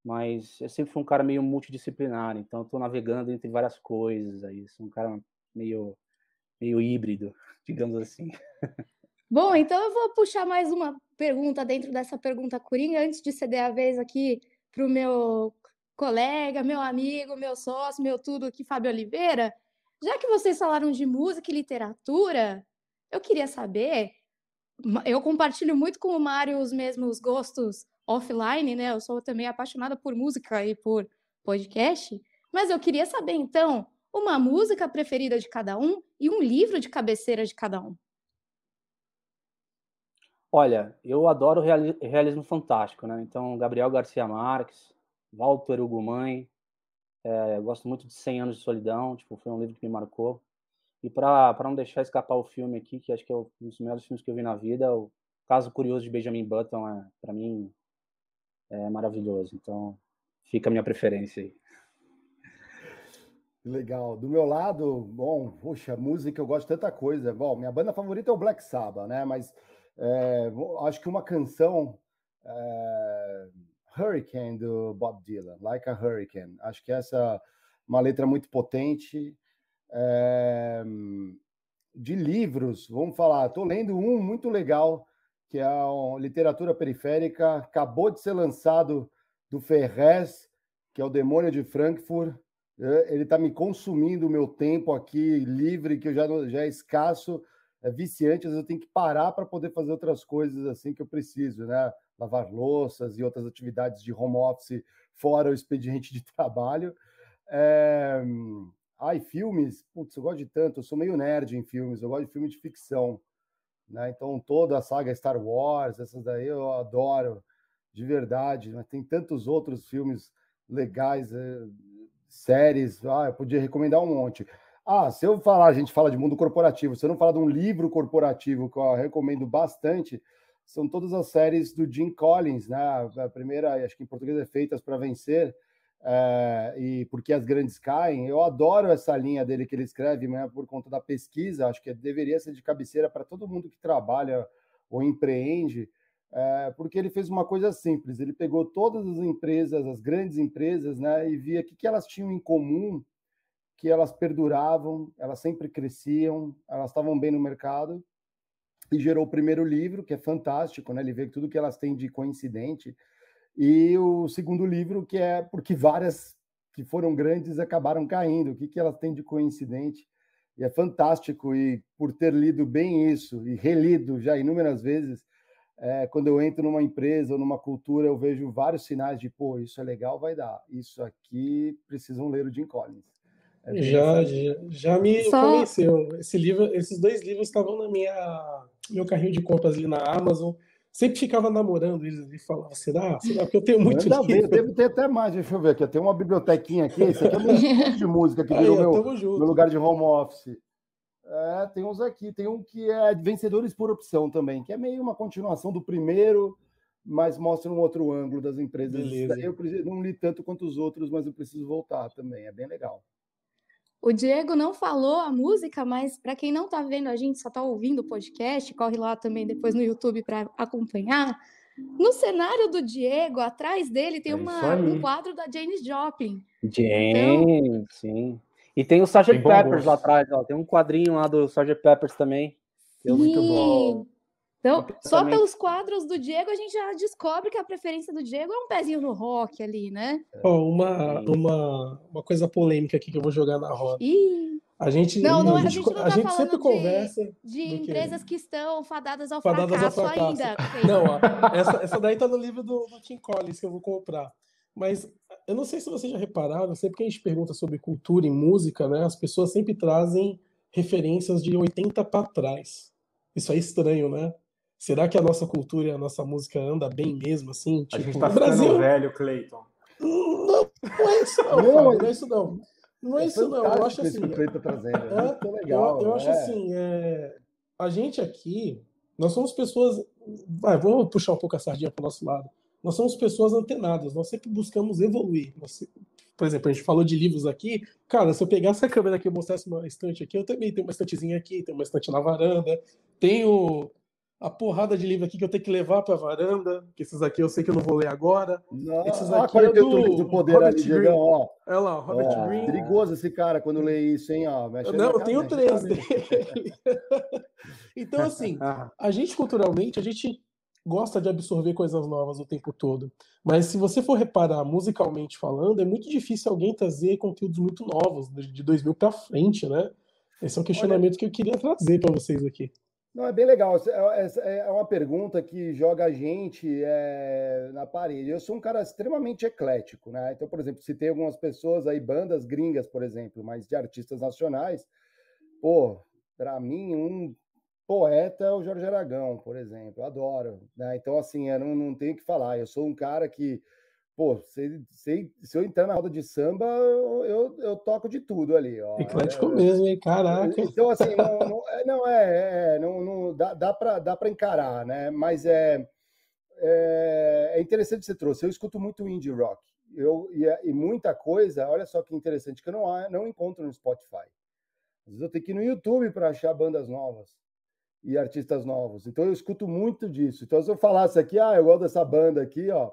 mas eu sempre fui um cara meio multidisciplinar, então estou navegando entre várias coisas aí. Sou um cara meio, meio híbrido, digamos assim. Bom, então eu vou puxar mais uma pergunta dentro dessa pergunta coringa antes de ceder a vez aqui para o meu colega, meu amigo, meu sócio, meu tudo aqui, Fábio Oliveira. Já que vocês falaram de música e literatura, eu queria saber. Eu compartilho muito com o Mário os mesmos gostos offline, né? Eu sou também apaixonada por música e por podcast, mas eu queria saber então uma música preferida de cada um e um livro de cabeceira de cada um. Olha, eu adoro realismo fantástico, né? Então, Gabriel Garcia Marques, Walter Ugumãe, é, eu gosto muito de 100 Anos de Solidão, tipo, foi um livro que me marcou. E para não deixar escapar o filme aqui, que acho que é um dos melhores filmes que eu vi na vida, o Caso Curioso de Benjamin Button é, para mim, é maravilhoso. Então, fica a minha preferência aí. Legal. Do meu lado, bom, poxa, música, eu gosto de tanta coisa. Bom, minha banda favorita é o Black Sabbath, né? Mas é, acho que uma canção é, Hurricane do Bob Dylan, Like a Hurricane. Acho que essa é uma letra muito potente. É, de livros, vamos falar, estou lendo um muito legal que é a literatura periférica. Acabou de ser lançado do Ferrez, que é o Demônio de Frankfurt. É, ele está me consumindo o meu tempo aqui livre, que eu já, já é escasso, é viciante. Às vezes eu tenho que parar para poder fazer outras coisas assim que eu preciso, né? Lavar louças e outras atividades de home office, fora o expediente de trabalho. É... Ai, filmes? Putz, eu gosto de tanto. Eu sou meio nerd em filmes. Eu gosto de filme de ficção. Né? Então, toda a saga Star Wars, essas daí eu adoro, de verdade. Mas tem tantos outros filmes legais, é, séries, ah, eu podia recomendar um monte. Ah, se eu falar, a gente fala de mundo corporativo, se eu não falar de um livro corporativo que eu recomendo bastante, são todas as séries do Jim Collins, né? A primeira, acho que em português é Feitas para Vencer, é, e porque as grandes caem. Eu adoro essa linha dele que ele escreve, né, por conta da pesquisa, acho que deveria ser de cabeceira para todo mundo que trabalha ou empreende, é, porque ele fez uma coisa simples, ele pegou todas as empresas, as grandes empresas, né, e via o que, que elas tinham em comum, que elas perduravam, elas sempre cresciam, elas estavam bem no mercado, e gerou o primeiro livro, que é fantástico, né, ele vê tudo que elas têm de coincidente, e o segundo livro, que é porque várias que foram grandes acabaram caindo, o que, que elas têm de coincidente. E é fantástico, e por ter lido bem isso e relido já inúmeras vezes, é, quando eu entro numa empresa ou numa cultura, eu vejo vários sinais de, pô, isso é legal, vai dar, isso aqui precisam ler o Jim Collins. É já, já, já, me Só... convenceu. Esse livro, esses dois livros estavam na minha meu carrinho de compras ali na Amazon sempre ficava namorando eles e falava, será? Assim, ah, será? Porque eu tenho muito Ainda livro. Bem, deve ter até mais, deixa eu ver aqui. Tem uma bibliotequinha aqui, esse aqui é meu de música que Aí, virou meu, meu, lugar de home office. É, tem uns aqui, tem um que é Vencedores por Opção também, que é meio uma continuação do primeiro, mas mostra um outro ângulo das empresas. Beleza. Eu não li tanto quanto os outros, mas eu preciso voltar também, é bem legal. O Diego não falou a música, mas para quem não está vendo a gente, só está ouvindo o podcast, corre lá também depois no YouTube para acompanhar. No cenário do Diego, atrás dele tem é um quadro da James Joplin. James, então... sim. E tem o Sgt. Peppers lá atrás, ó. tem um quadrinho lá do Sgt. Peppers também. É muito bom. Então, só pelos quadros do Diego, a gente já descobre que a preferência do Diego é um pezinho no rock ali, né? Oh, uma, uma, uma coisa polêmica aqui que eu vou jogar na roda. Ih. A gente, não, não, a a gente, não tá a gente sempre de, conversa. De é. empresas que estão fadadas ao fadadas fracasso, ao fracasso. ainda. Não, essa, essa, daí tá no livro do, do Tim Collins que eu vou comprar. Mas eu não sei se vocês já repararam, sempre que a gente pergunta sobre cultura e música, né, as pessoas sempre trazem referências de 80 para trás. Isso é estranho, né? Será que a nossa cultura e a nossa música anda bem mesmo, assim? Tipo, a gente tipo, tá ficando velho, Cleiton. Não, não é isso não, não, não é isso não. Não é, é isso não, eu acho assim... Que o assim, tá trazendo, é, legal, né? é, eu, eu acho né? assim, é, a gente aqui, nós somos pessoas... Vai, vamos puxar um pouco a sardinha pro nosso lado. Nós somos pessoas antenadas, nós sempre buscamos evoluir. Nós, por exemplo, a gente falou de livros aqui. Cara, se eu pegasse essa câmera aqui e mostrasse uma estante aqui, eu também tenho uma estantezinha aqui, tenho uma estante na varanda, tenho a porrada de livro aqui que eu tenho que levar para a varanda, que esses aqui eu sei que eu não vou ler agora. Não, esses aqui ah, é do, do poder Robert ali, Green. ó. Olha lá, Robert ó, Green. Perigoso esse cara quando lê isso, hein? Ó, Mexe não, eu tenho três tá dele. então, assim, ah. a gente culturalmente, a gente gosta de absorver coisas novas o tempo todo. Mas se você for reparar, musicalmente falando, é muito difícil alguém trazer conteúdos muito novos, de 2000 para frente, né? Esse é um questionamento Olha... que eu queria trazer para vocês aqui. Não, é bem legal. É, é, é uma pergunta que joga a gente é, na parede. Eu sou um cara extremamente eclético, né? Então, por exemplo, se tem algumas pessoas aí, bandas gringas, por exemplo, mas de artistas nacionais. Pô, para mim, um poeta é o Jorge Aragão, por exemplo. Adoro. Né? Então, assim, eu não, não tenho que falar. Eu sou um cara que pô, se, se, se, eu entrar na roda de samba, eu, eu toco de tudo ali. Ó. Eclético é, mesmo, hein? Caraca. É, então, assim, não, não, é, não é, é, não, não, dá, dá para dá pra encarar, né? Mas é, é, é, interessante que você trouxe. Eu escuto muito indie rock. Eu, e, é, e, muita coisa, olha só que interessante, que eu não, não encontro no Spotify. Às vezes eu tenho que ir no YouTube para achar bandas novas e artistas novos. Então eu escuto muito disso. Então, se eu falasse aqui, ah, eu gosto dessa banda aqui, ó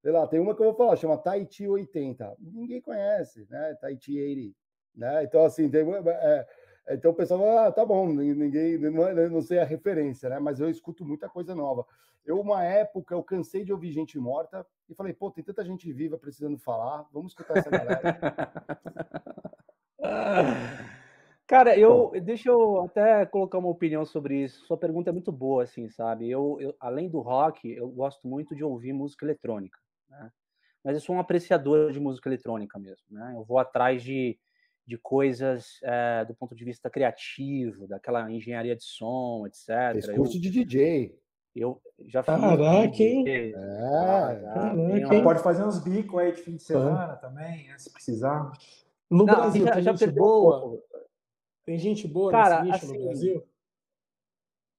sei lá, tem uma que eu vou falar, chama Tahiti 80. Ninguém conhece, né? Tahiti 80. Né? Então, assim, tem, é, é, então o pessoal fala, ah, tá bom, ninguém, não, é, não sei a referência, né? Mas eu escuto muita coisa nova. Eu, uma época, eu cansei de ouvir gente morta e falei, pô, tem tanta gente viva precisando falar, vamos escutar essa galera. Cara, eu deixa eu até colocar uma opinião sobre isso. Sua pergunta é muito boa, assim, sabe? Eu, eu além do rock, eu gosto muito de ouvir música eletrônica. Né? Mas eu sou um apreciador de música eletrônica mesmo. Né? Eu vou atrás de, de coisas é, do ponto de vista criativo, daquela engenharia de som, etc. Fez curso eu, de DJ. Eu já fiz. Caraca, hein? É, Caraca, hein? Pode fazer uns bicos aí de fim de semana ah. também, né, se precisar. No Não, Brasil, já, tem já gente boa. Um tem gente boa Cara, nesse nicho assim, no Brasil?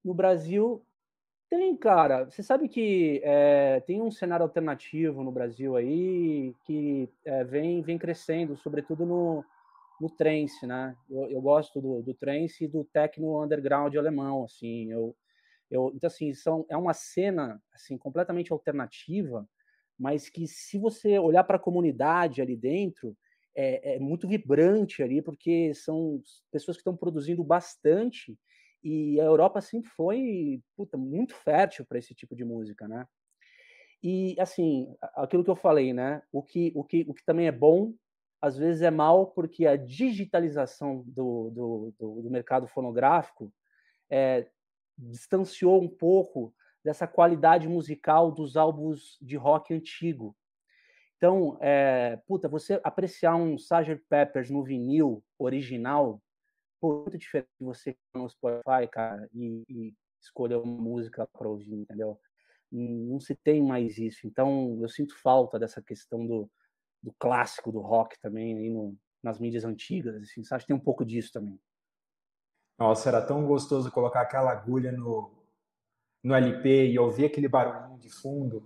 No Brasil, tem, cara. Você sabe que é, tem um cenário alternativo no Brasil aí que é, vem, vem crescendo, sobretudo no, no trance, né? Eu, eu, gosto do, do trance e do techno underground alemão, assim. Eu, eu, então, assim, são, é uma cena assim completamente alternativa, mas que se você olhar para a comunidade ali dentro, é, é muito vibrante ali, porque são pessoas que estão produzindo bastante e a Europa sempre foi puta, muito fértil para esse tipo de música, né? E assim, aquilo que eu falei, né? O que, o que, o que também é bom, às vezes é mal, porque a digitalização do, do, do, do mercado fonográfico é, distanciou um pouco dessa qualidade musical dos álbuns de rock antigo. Então, é, puta, você apreciar um Sgt. Peppers no vinil original muito diferente de você no Spotify, cara, e, e escolher uma música para ouvir, entendeu? Não se tem mais isso. Então, eu sinto falta dessa questão do, do clássico do rock também aí no, nas mídias antigas, assim, sabe? Tem um pouco disso também. Nossa, era tão gostoso colocar aquela agulha no, no LP e ouvir aquele barulhinho de fundo.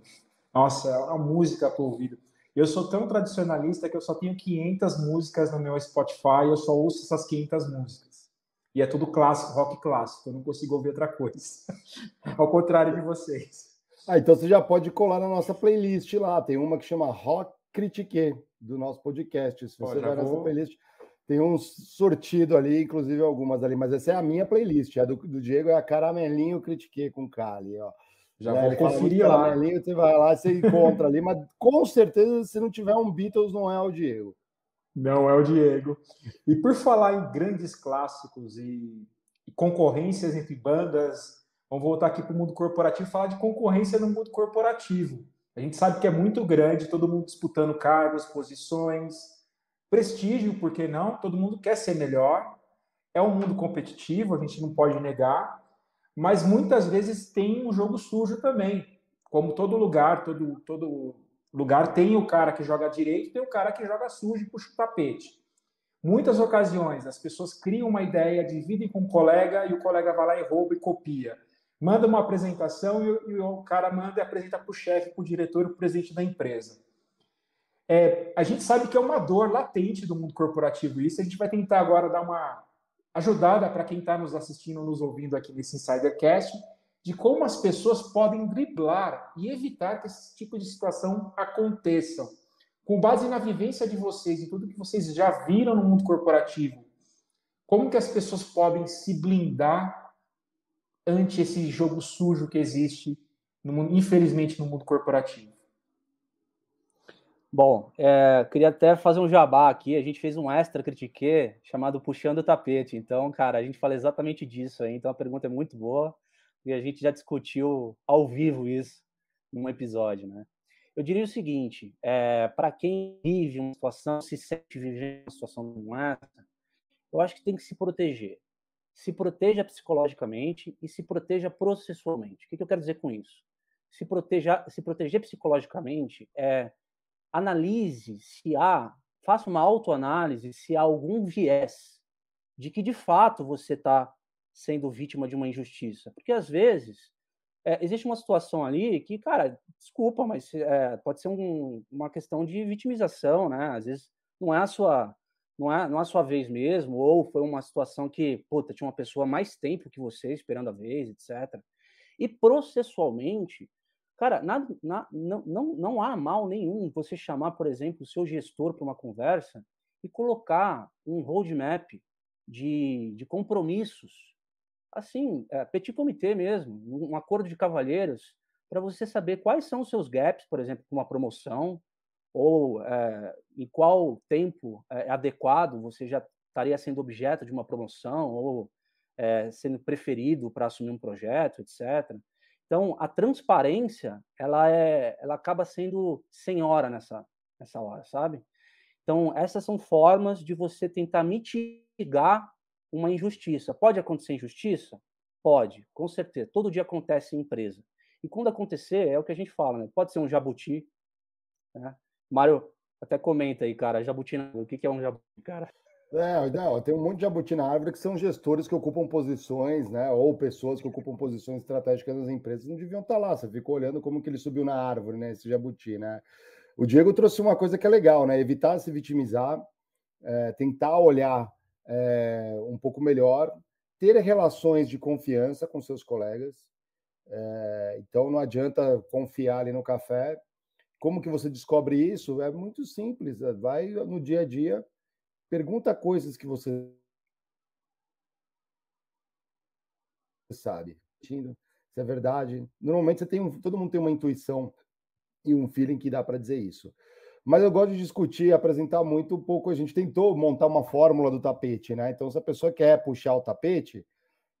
Nossa, é uma música para ouvido. Eu sou tão tradicionalista que eu só tenho 500 músicas no meu Spotify, eu só ouço essas 500 músicas. E é tudo clássico, rock clássico, eu não consigo ouvir outra coisa. Ao contrário de vocês. Ah, então você já pode colar na nossa playlist lá, tem uma que chama Rock Critique, do nosso podcast. Se você vai nessa playlist, tem um sortido ali, inclusive algumas ali, mas essa é a minha playlist, a do, do Diego é a Caramelinho Critique com Kali, ó. Já né? vou conferir lá. Ali, você vai lá, você encontra ali, mas com certeza, se não tiver um Beatles, não é o Diego. Não é o Diego. E por falar em grandes clássicos e, e concorrências entre bandas, vamos voltar aqui para o mundo corporativo falar de concorrência no mundo corporativo. A gente sabe que é muito grande, todo mundo disputando cargos, posições, prestígio, por que não? Todo mundo quer ser melhor. É um mundo competitivo, a gente não pode negar mas muitas vezes tem um jogo sujo também. Como todo lugar, todo, todo lugar tem o cara que joga direito, tem o cara que joga sujo e puxa o tapete. Muitas ocasiões as pessoas criam uma ideia, dividem com um colega e o colega vai lá e rouba e copia. Manda uma apresentação e, e o cara manda e apresenta para o chefe, para o diretor, para o presidente da empresa. É, a gente sabe que é uma dor latente do mundo corporativo isso. A gente vai tentar agora dar uma ajudada para quem está nos assistindo, nos ouvindo aqui nesse Insidercast, de como as pessoas podem driblar e evitar que esse tipo de situação aconteça. Com base na vivência de vocês e tudo que vocês já viram no mundo corporativo, como que as pessoas podem se blindar ante esse jogo sujo que existe, no mundo, infelizmente, no mundo corporativo? Bom, é, queria até fazer um jabá aqui. A gente fez um extra critique chamado Puxando o Tapete. Então, cara, a gente fala exatamente disso aí. Então, a pergunta é muito boa e a gente já discutiu ao vivo isso num episódio, né? Eu diria o seguinte: é, para quem vive uma situação, se sente vivendo uma situação como essa, eu acho que tem que se proteger. Se proteja psicologicamente e se proteja processualmente. O que, que eu quero dizer com isso? Se, proteja, se proteger psicologicamente é analise se há, faça uma autoanálise se há algum viés de que de fato você está sendo vítima de uma injustiça. Porque às vezes é, existe uma situação ali que, cara, desculpa, mas é, pode ser um, uma questão de vitimização, né? Às vezes não é a sua não é, não é a sua vez mesmo, ou foi uma situação que, puta, tinha uma pessoa mais tempo que você esperando a vez, etc. E processualmente, Cara, na, na, não, não, não há mal nenhum você chamar, por exemplo, o seu gestor para uma conversa e colocar um roadmap de, de compromissos, assim, é, petit comité mesmo, um acordo de cavalheiros, para você saber quais são os seus gaps, por exemplo, com uma promoção, ou é, em qual tempo é, adequado você já estaria sendo objeto de uma promoção, ou é, sendo preferido para assumir um projeto, etc. Então, a transparência, ela é, ela acaba sendo senhora nessa, nessa hora, sabe? Então, essas são formas de você tentar mitigar uma injustiça. Pode acontecer injustiça? Pode, com certeza. Todo dia acontece em empresa. E quando acontecer, é o que a gente fala, né? Pode ser um jabuti, né? Mário até comenta aí, cara, jabuti, o que é um jabuti, cara? É, não, tem um monte de jabuti na árvore que são gestores que ocupam posições, né? Ou pessoas que ocupam posições estratégicas nas empresas não deviam estar tá lá. Você ficou olhando como que ele subiu na árvore, né? Esse jabuti, né? O Diego trouxe uma coisa que é legal, né? Evitar se vitimizar, é, tentar olhar é, um pouco melhor, ter relações de confiança com seus colegas. É, então não adianta confiar ali no café. Como que você descobre isso? É muito simples. É, vai no dia a dia Pergunta coisas que você sabe. Se é verdade. Normalmente você tem um, todo mundo tem uma intuição e um feeling que dá para dizer isso. Mas eu gosto de discutir, apresentar muito um pouco. A gente tentou montar uma fórmula do tapete, né? Então, se a pessoa quer puxar o tapete,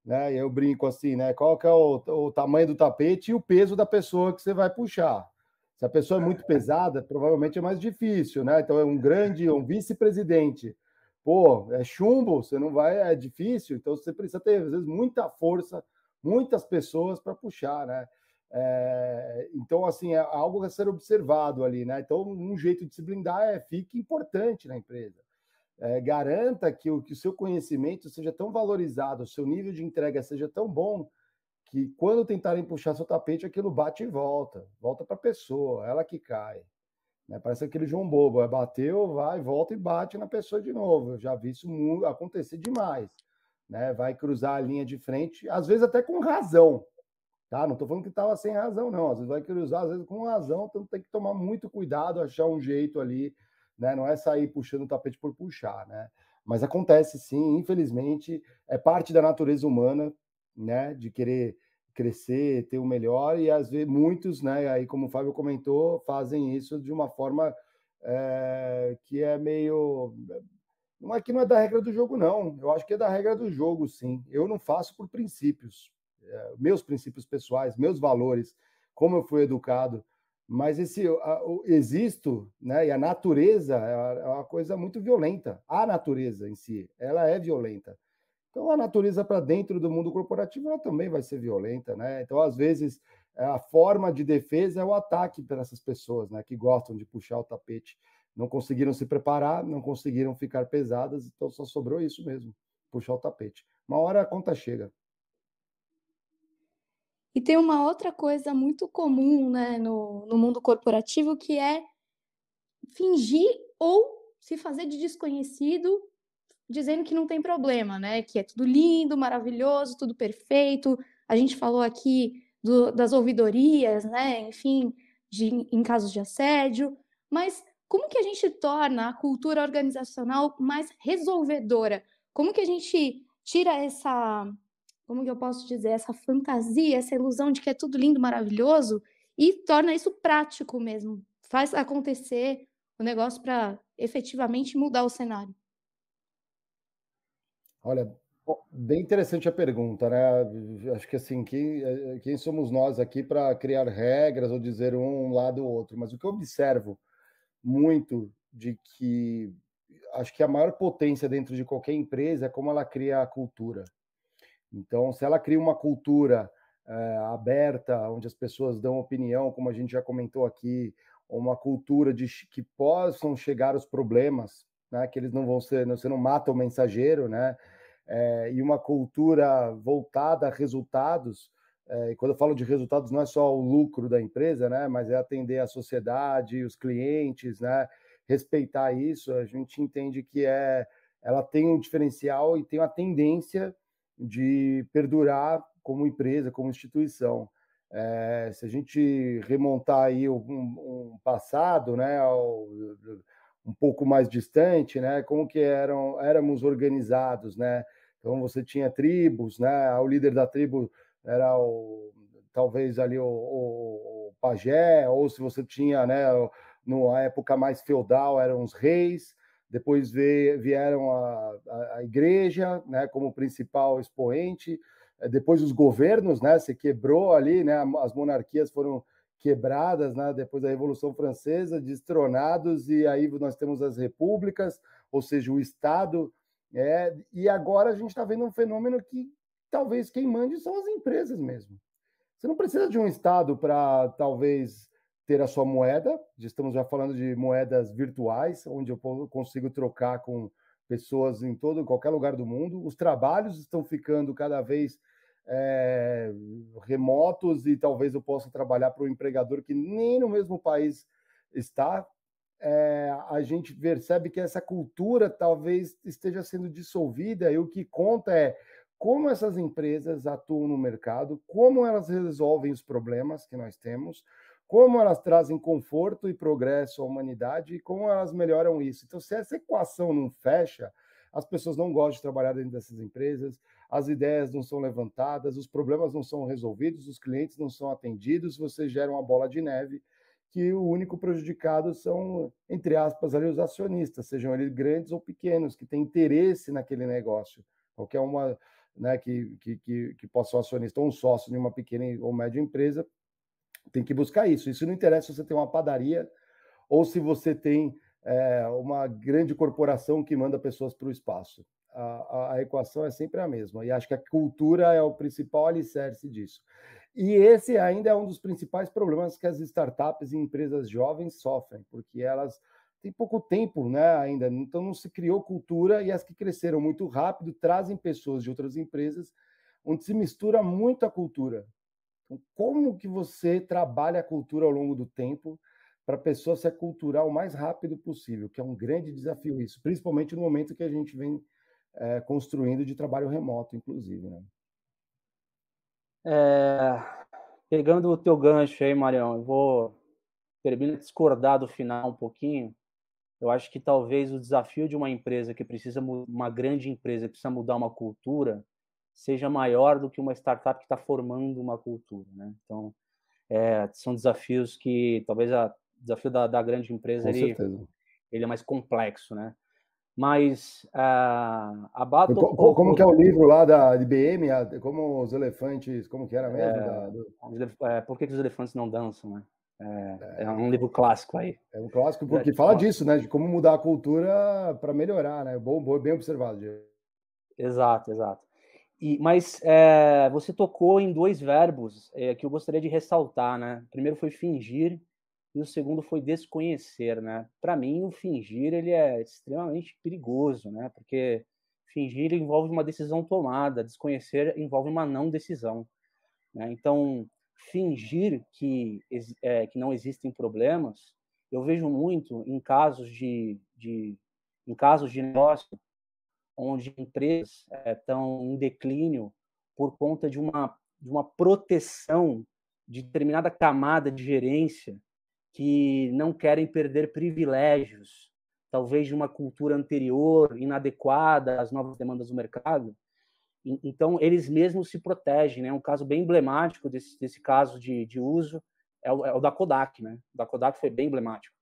né? Eu brinco assim, né? Qual que é o, o tamanho do tapete e o peso da pessoa que você vai puxar. Se a pessoa é muito pesada, provavelmente é mais difícil, né? Então é um grande, um vice-presidente. Pô, é chumbo, você não vai, é difícil, então você precisa ter, às vezes, muita força, muitas pessoas para puxar, né? É, então, assim, é algo a ser observado ali, né? Então, um jeito de se blindar é fique importante na empresa. É, garanta que o, que o seu conhecimento seja tão valorizado, o seu nível de entrega seja tão bom, que quando tentarem puxar seu tapete, aquilo bate e volta, volta para a pessoa, ela que cai. Né? Parece aquele João Bobo, é bateu, vai, volta e bate na pessoa de novo. Eu já vi isso acontecer demais. Né? Vai cruzar a linha de frente, às vezes até com razão. Tá? Não estou falando que estava sem razão, não. Às vezes vai cruzar, às vezes com razão, então tem que tomar muito cuidado, achar um jeito ali, né? Não é sair puxando o tapete por puxar, né? Mas acontece sim, infelizmente, é parte da natureza humana, né? De querer crescer, ter o melhor, e às vezes muitos, né? Aí, como o Fábio comentou, fazem isso de uma forma é, que é meio. Não é que não é da regra do jogo, não. Eu acho que é da regra do jogo, sim. Eu não faço por princípios, é, meus princípios pessoais, meus valores, como eu fui educado. Mas esse a, o existo, né? E a natureza é, é uma coisa muito violenta. A natureza em si, ela é violenta. Então, a natureza para dentro do mundo corporativo ela também vai ser violenta, né? Então, às vezes, é, a forma de defesa é o ataque para essas pessoas, né? Que gostam de puxar o tapete. Não conseguiram se preparar, não conseguiram ficar pesadas, então só sobrou isso mesmo, puxar o tapete. Uma hora a conta chega. E tem uma outra coisa muito comum né, no, no mundo corporativo que é fingir ou se fazer de desconhecido dizendo que não tem problema, né? Que é tudo lindo, maravilhoso, tudo perfeito. A gente falou aqui do, das ouvidorias, né? Enfim, de, em casos de assédio. Mas como que a gente torna a cultura organizacional mais resolvedora? Como que a gente tira essa, como que eu posso dizer, essa fantasia, essa ilusão de que é tudo lindo, maravilhoso e torna isso prático mesmo, faz acontecer o negócio para efetivamente mudar o cenário? Olha, bem interessante a pergunta, né? Acho que assim, quem, é, é, quem somos nós aqui para criar regras ou dizer um lado ou outro? Mas o que eu observo muito de que acho que a maior potência dentro de qualquer empresa é como ela cria a cultura. Então, se ela cria uma cultura é, aberta, onde as pessoas dão opinião, como a gente já comentou aqui, uma cultura de que possam chegar os problemas, né? Que eles não vão ser, você não mata o mensageiro, né? é, e uma cultura voltada a resultados. É, e quando eu falo de resultados, não é só o lucro da empresa, né? Mas é atender a sociedade, os clientes, né? Respeitar isso, a gente entende que é, ela tem um diferencial e tem uma tendência de perdurar como empresa, como instituição. É, se a gente remontar aí um, um passado, né, ao, um pouco mais distante, né, como que eram, éramos organizados, né, então você tinha tribos, né? Ah, o líder da tribo era o talvez ali o, o, o pajé, ou se você tinha, né, na época mais feudal eram os reis, depois vieram a, a, a igreja, né, como principal expoente, eh, depois os governos, né, se quebrou ali, né, as monarquias foram quebradas, né, depois da Revolução Francesa, destronados, e aí nós temos as repúblicas, ou seja, o Estado é, e agora a gente está vendo um fenômeno que talvez quem mande são as empresas mesmo. Você não precisa de um Estado para talvez ter a sua moeda. Já estamos já falando de moedas virtuais, onde eu consigo trocar com pessoas em todo qualquer lugar do mundo. Os trabalhos estão ficando cada vez é, remotos e talvez eu possa trabalhar para um empregador que nem no mesmo país está é, a gente percebe que essa cultura talvez esteja sendo dissolvida e o que conta é como essas empresas atuam no mercado, como elas resolvem os problemas que nós temos, como elas trazem conforto e progresso à humanidade e como elas melhoram isso. Então, se essa equação não fecha, as pessoas não gostam de trabalhar dentro dessas empresas, as ideias não são levantadas, os problemas não são resolvidos, os clientes não são atendidos, você gera uma bola de neve que o único prejudicado são, entre aspas, ali, os acionistas, sejam eles grandes ou pequenos, que têm interesse naquele negócio. Qualquer uma né, que, que, que, que possa ser um acionista ou um sócio de uma pequena ou média empresa tem que buscar isso. Isso não interessa se você tem uma padaria ou se você tem é, uma grande corporação que manda pessoas para o espaço a, a equação é sempre a mesma. E acho que a cultura é o principal alicerce disso. E esse ainda é um dos principais problemas que as startups e empresas jovens sofrem, porque elas têm pouco tempo né, ainda, então não se criou cultura e as que cresceram muito rápido trazem pessoas de outras empresas, onde se mistura muito a cultura. Então, como que você trabalha a cultura ao longo do tempo para a pessoa se aculturar o mais rápido possível, que é um grande desafio isso, principalmente no momento que a gente vem é, construindo de trabalho remoto, inclusive. Né? É, pegando o teu gancho aí, Marião, eu vou terminar discordar do final um pouquinho. Eu acho que talvez o desafio de uma empresa que precisa, uma grande empresa que precisa mudar uma cultura, seja maior do que uma startup que está formando uma cultura, né? Então, é, são desafios que talvez o desafio da, da grande empresa ele, ele, é mais complexo, né? Mas uh, ah, a Bato. Como, como que é o livro lá da IBM como os elefantes. Como que era é, mesmo? É, da, do... é, por que, que, os elefantes não dançam, né? É, é, é um livro clássico aí. É um clássico porque fala disso, né? De como mudar a cultura para melhorar, né? Bom, bom, bem observado, Diego. Exato, exato. E, mas é, você tocou em dois verbos que eu gostaria de ressaltar, né? O primeiro foi fingir e o segundo foi desconhecer, né? Para mim, o fingir ele é extremamente perigoso, né? Porque fingir envolve uma decisão tomada, desconhecer envolve uma não decisão, né? Então, fingir que é, que não existem problemas, eu vejo muito em casos de, de em casos de negócio onde empresas estão é, em declínio por conta de uma de uma proteção de determinada camada de gerência que não querem perder privilégios, talvez de uma cultura anterior, inadequada às novas demandas do mercado. Então, eles mesmos se protegem. né? um caso bem emblemático desse, desse caso de, de uso, é o, é o, da Kodak. Né? O da Kodak foi bem emblemático.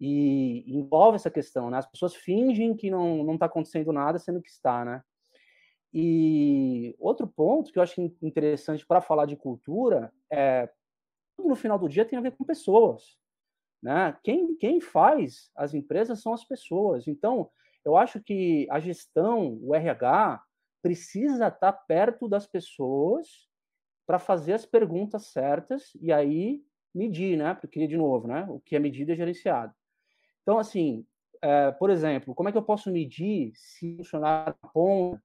E envolve essa questão, né? As pessoas fingem que não está acontecendo nada, sendo que está, né? E outro ponto que eu acho interessante para falar de cultura é no final do dia tem a ver com pessoas. Né? Quem, quem faz as empresas são as pessoas. Então, eu acho que a gestão, o RH, precisa estar perto das pessoas para fazer as perguntas certas e aí medir, né? Porque, de novo, né? o que é medido é gerenciado. Então, assim, é, por exemplo, como é que eu posso medir se o funcionário na tá ponta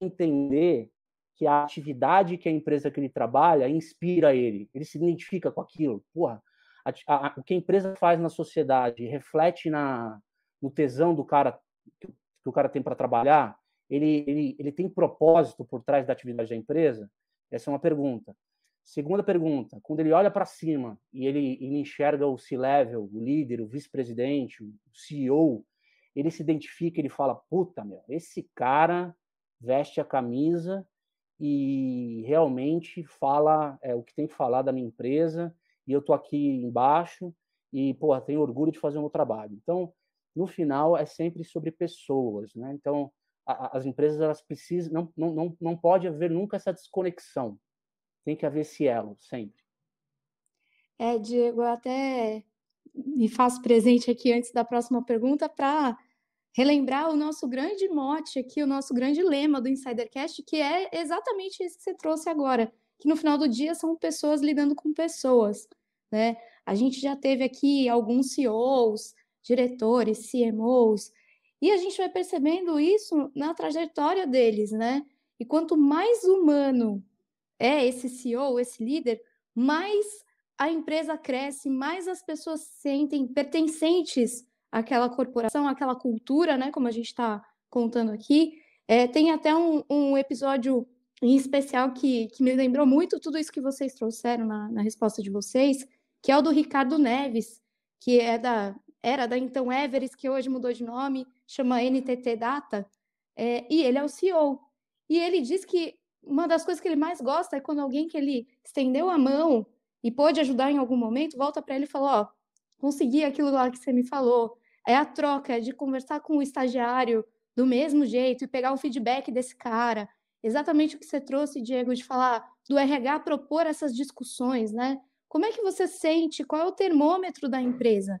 entender que a atividade que a empresa que ele trabalha inspira ele? Ele se identifica com aquilo. Porra, a, a, o que a empresa faz na sociedade reflete na, no tesão do cara que o cara tem para trabalhar, ele, ele, ele tem propósito por trás da atividade da empresa? Essa é uma pergunta. Segunda pergunta, quando ele olha para cima e ele, ele enxerga o C-level, o líder, o vice-presidente, o CEO, ele se identifica, ele fala: "Puta, meu, esse cara veste a camisa e realmente fala é, o que tem que falar da minha empresa e eu tô aqui embaixo e, pô, tenho orgulho de fazer o meu trabalho. Então, no final, é sempre sobre pessoas, né? Então, a, as empresas, elas precisam, não, não, não, não pode haver nunca essa desconexão. Tem que haver esse elo, sempre. É, Diego, eu até me faço presente aqui antes da próxima pergunta para relembrar o nosso grande mote aqui, o nosso grande lema do Insidercast, que é exatamente isso que você trouxe agora que no final do dia são pessoas lidando com pessoas, né? A gente já teve aqui alguns CEOs, diretores, CMOs, e a gente vai percebendo isso na trajetória deles, né? E quanto mais humano é esse CEO, esse líder, mais a empresa cresce, mais as pessoas se sentem pertencentes àquela corporação, àquela cultura, né? Como a gente está contando aqui. É, tem até um, um episódio em especial que, que me lembrou muito tudo isso que vocês trouxeram na, na resposta de vocês, que é o do Ricardo Neves, que é da, era da então Everest, que hoje mudou de nome, chama NTT Data, é, e ele é o CEO. E ele diz que uma das coisas que ele mais gosta é quando alguém que ele estendeu a mão e pôde ajudar em algum momento, volta para ele e fala, ó, consegui aquilo lá que você me falou. É a troca é de conversar com o estagiário do mesmo jeito e pegar o feedback desse cara exatamente o que você trouxe, Diego, de falar do RH propor essas discussões, né? Como é que você sente? Qual é o termômetro da empresa?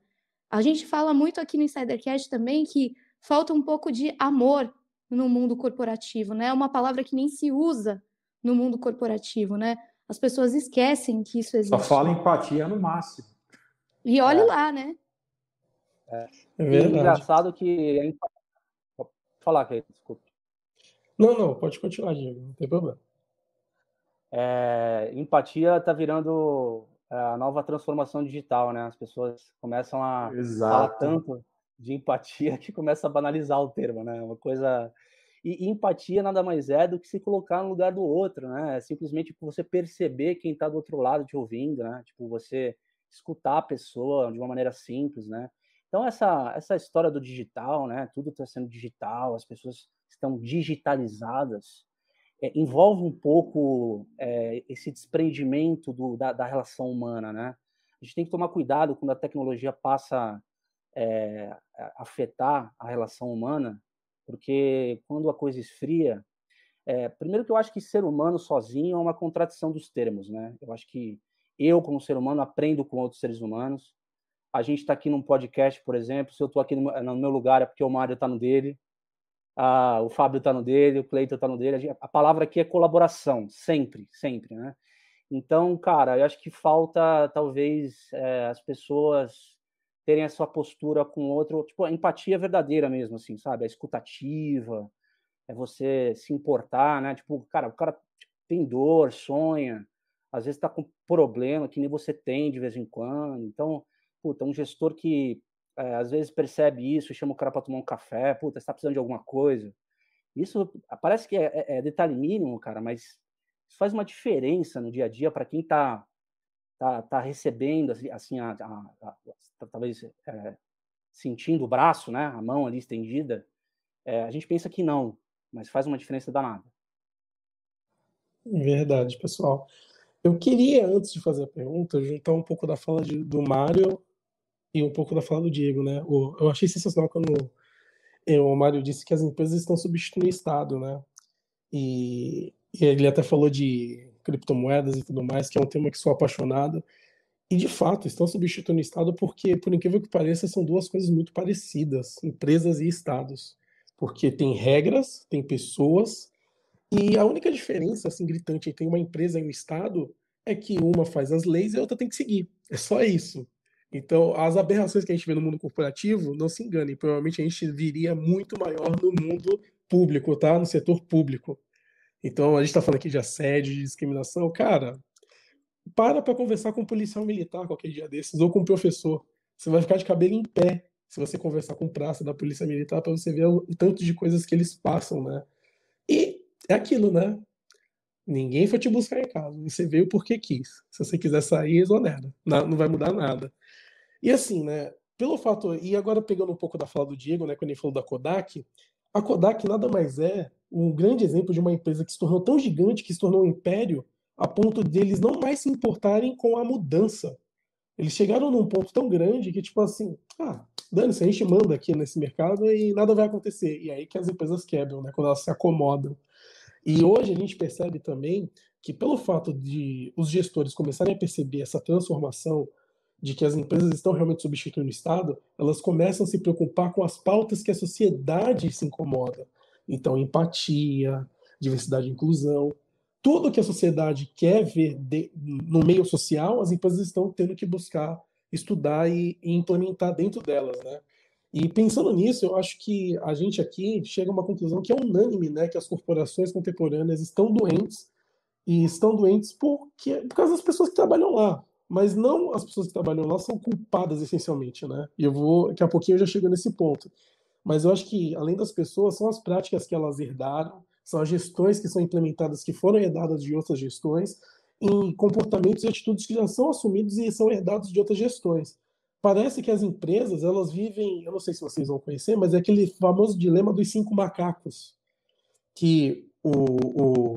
A gente fala muito aqui no Insidercast também que falta um pouco de amor no mundo corporativo, né? É uma palavra que nem se usa no mundo corporativo, né? As pessoas esquecem que isso existe. Só fala empatia no máximo. E olhe é. lá, né? É, é engraçado que Vou é falar, Kate, desculpa. Não, não, pode continuar, Diego, não tem problema. É, empatia está virando é, a nova transformação digital, né? As pessoas começam a Exato. falar tanto de empatia que começa a banalizar o termo, né? Uma coisa e, empatia nada mais é do que se colocar no lugar do outro, né? É simplesmente você perceber quem está do outro lado te ouvindo, né? Tipo, você escutar a pessoa de uma maneira simples, né? Então, essa, essa história do digital, né? Tudo está sendo digital, as pessoas estão digitalizadas, é, envolve um pouco é, esse desprendimento do, da, da, relação humana, né? A gente tem que tomar cuidado quando a tecnologia passa é, a afetar a relação humana, porque quando a coisa esfria, é, primeiro que eu acho que ser humano sozinho é uma contradição dos termos, né? Eu acho que eu, como ser humano, aprendo com outros seres humanos. A gente está aqui num podcast, por exemplo, se eu estou aqui no, no meu lugar é porque o Mário está no dele, a, ah, o Fábio está no dele, o Cleiton está no dele. A, a, palavra aqui é colaboração, sempre, sempre, né? Então, cara, eu acho que falta talvez é, as pessoas terem a sua postura com o outro, tipo, a empatia verdadeira mesmo, assim, sabe? A é escutativa, é você se importar, né? Tipo, cara, o cara tem dor, sonha, às vezes está com problema que nem você tem de vez em quando. Então, puta, um gestor que é, às vezes percebe isso, chama o cara para tomar um café, puta, está precisando de alguma coisa. Isso parece que é, é, é, detalhe mínimo, cara, mas isso faz uma diferença no dia a dia para quem está tá, tá recebendo, assim, assim a, a, a, tá, talvez é, sentindo o braço, né, a mão ali estendida. Eh, a gente pensa que não, mas faz uma diferença danada. Verdade, pessoal. Eu queria, antes de fazer a pergunta, juntar um pouco da fala de, do Mário e um pouco da fala do Diego, né? O, eu achei sensacional quando eu, o Mário disse que as empresas estão substituindo o Estado, né? E, e, ele até falou de criptomoedas e tudo mais, que é um tema que sou apaixonado. E de fato, estão substituindo o Estado porque, por incrível que pareça, são duas coisas muito parecidas: empresas e Estados. Porque tem regras, tem pessoas, e a única diferença, assim, gritante, entre uma empresa e um Estado, é que uma faz as leis e a outra tem que seguir. É só isso. Então, as aberrações que a gente vê no mundo corporativo, não se enganem, provavelmente a gente viria muito maior no mundo público, tá? No setor público. Então, a gente está falando aqui de assédio, de discriminação. Cara, para para conversar com um policial militar qualquer dia desses, ou com um professor. Você vai ficar de cabelo em pé se você conversar com o praça da polícia militar para você ver o tanto de coisas que eles passam, né? E é aquilo, né? Ninguém foi te buscar em casa. Você veio porque quis. Se você quiser sair, exonera. É não vai mudar nada. E assim, né? Pelo fato, e agora pegando um pouco da fala do Diego, né, quando ele falou da Kodak, a Kodak nada mais é um grande exemplo de uma empresa que se tornou tão gigante, que se tornou um império, a ponto deles não mais se importarem com a mudança. Eles chegaram num ponto tão grande que, tipo assim, ah, dane-se, a gente manda aqui nesse mercado e nada vai acontecer. E aí que as empresas quebram, né, quando elas se acomodam. E hoje a gente percebe também que, pelo fato de os gestores começarem a perceber essa transformação de que as empresas estão realmente substituindo o Estado, elas começam a se preocupar com as pautas que a sociedade se incomoda. Então, empatia, diversidade e inclusão, tudo que a sociedade quer ver de, no meio social, as empresas estão tendo que buscar estudar e, e, implementar dentro delas, né? E pensando nisso, eu acho que a gente aqui chega a uma conclusão que é unânime, né? Que as corporações contemporâneas estão doentes e estão doentes porque, por causa das pessoas que trabalham lá mas não as pessoas que trabalham lá são culpadas essencialmente, né? E eu vou, daqui a pouquinho eu já chego nesse ponto. Mas eu acho que, além das pessoas, são as práticas que elas herdaram, são as gestões que são implementadas, que foram herdadas de outras gestões, em comportamentos e atitudes que já são assumidos e são herdados de outras gestões. Parece que as empresas, elas vivem, eu não sei se vocês vão conhecer, mas é aquele famoso dilema dos cinco macacos, que o, o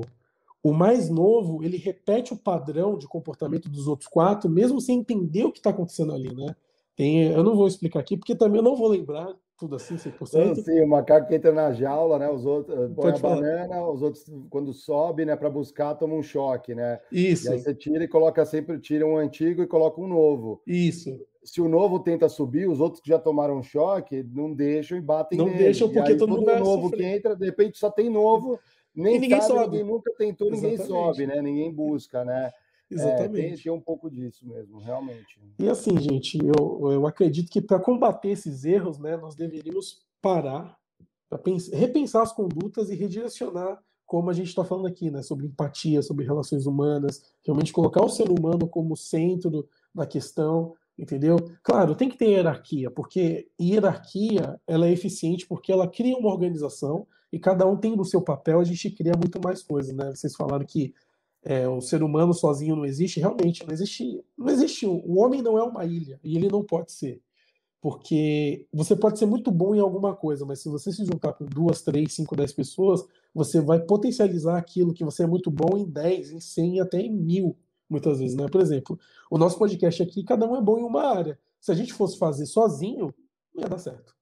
o mais novo, ele repete o padrão de comportamento dos outros quatro, mesmo sem entender o que está acontecendo ali, né? Tem, eu não vou explicar aqui, porque também eu não vou lembrar tudo assim, 100%. Não, sim, o macaco que entra na jaula, né? Os outros eh, põe a então, tipo, banana, os outros, quando sobe, né, para buscar, toma um choque, né? Isso. E aí você tira e coloca sempre, tira um antigo e coloca um novo. Isso. Se o novo tenta subir, os outros que já tomaram um choque não deixam e batem. Não nele. deixam porque e aí, todo, todo mundo novo sofrer. que entra, de repente só tem novo. Nem e ninguém sabe, sobe. nunca tentou, ninguém Exatamente. sobe, né? Ninguém busca, né? É, Exatamente. É, tem, um pouco disso mesmo, realmente. E assim, gente, eu, eu acredito que para combater esses erros, né, nós deveríamos parar para repensar as condutas e redirecionar, como a gente está falando aqui, né, sobre empatia, sobre relações humanas, realmente colocar o ser humano como centro da questão, entendeu? Claro, tem que ter hierarquia, porque hierarquia ela é eficiente porque ela cria uma organização, e cada um tendo o seu papel, a gente cria muito mais coisas, né? Vocês falaram que é, o ser humano sozinho não existe, realmente não existe, não existe. O homem não é uma ilha e ele não pode ser, porque você pode ser muito bom em alguma coisa, mas se você se juntar com duas, três, cinco, dez pessoas, você vai potencializar aquilo que você é muito bom em dez, em cem, até em mil, muitas vezes, né? Por exemplo, o nosso podcast aqui, cada um é bom em uma área. Se a gente fosse fazer sozinho, não ia dar certo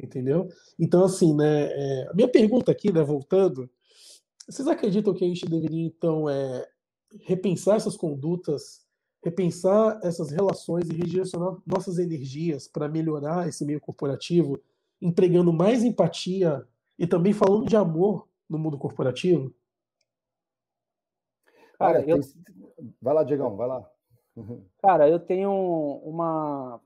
entendeu? Então, assim, né, é, a minha pergunta aqui, né, voltando, vocês acreditam que a gente deveria, então, é, repensar essas condutas, repensar essas relações e redirecionar nossas energias para melhorar esse meio corporativo, empregando mais empatia e também falando de amor no mundo corporativo? Cara, eu... Vai lá, Diegão, vai lá. Cara, eu tenho uma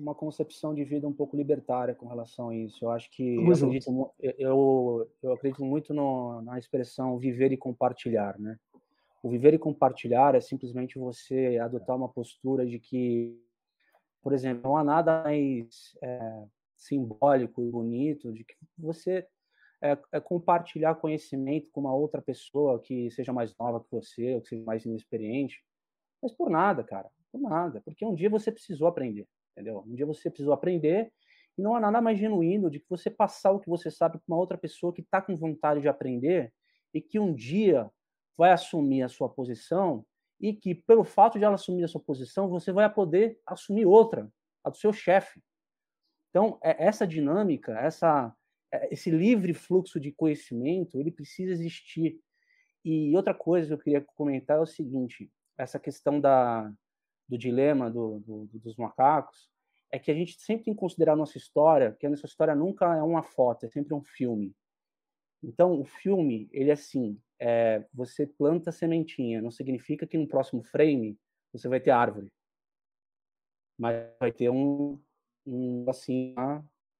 uma concepção de vida um pouco libertária com relação a isso. Eu acho que eu acredito, eu, eu acredito, muito no, na expressão viver e compartilhar, né? O viver e compartilhar é simplesmente você adotar uma postura de que, por exemplo, não há nada mais é, simbólico e bonito de que você é, é, compartilhar conhecimento com uma outra pessoa que seja mais nova que você, ou que seja mais inexperiente. Mas por nada, cara, por nada, porque um dia você precisou aprender entendeu? Um dia você precisou aprender e não há nada mais genuíno de que você passar o que você sabe para uma outra pessoa que está com vontade de aprender e que um dia vai assumir a sua posição e que, pelo fato de ela assumir a sua posição, você vai poder assumir outra, a do seu chefe. Então, é, essa dinâmica, essa, é, esse livre fluxo de conhecimento, ele precisa existir. E outra coisa que eu queria comentar é o seguinte, essa questão da, do dilema do, do, dos macacos, é que a gente sempre tem que considerar a nossa história, que a nossa história nunca é uma foto, é sempre um filme. Então, o filme, ele é assim, é, você planta sementinha, não significa que no próximo frame você vai ter árvore. Mas vai ter um, um assim,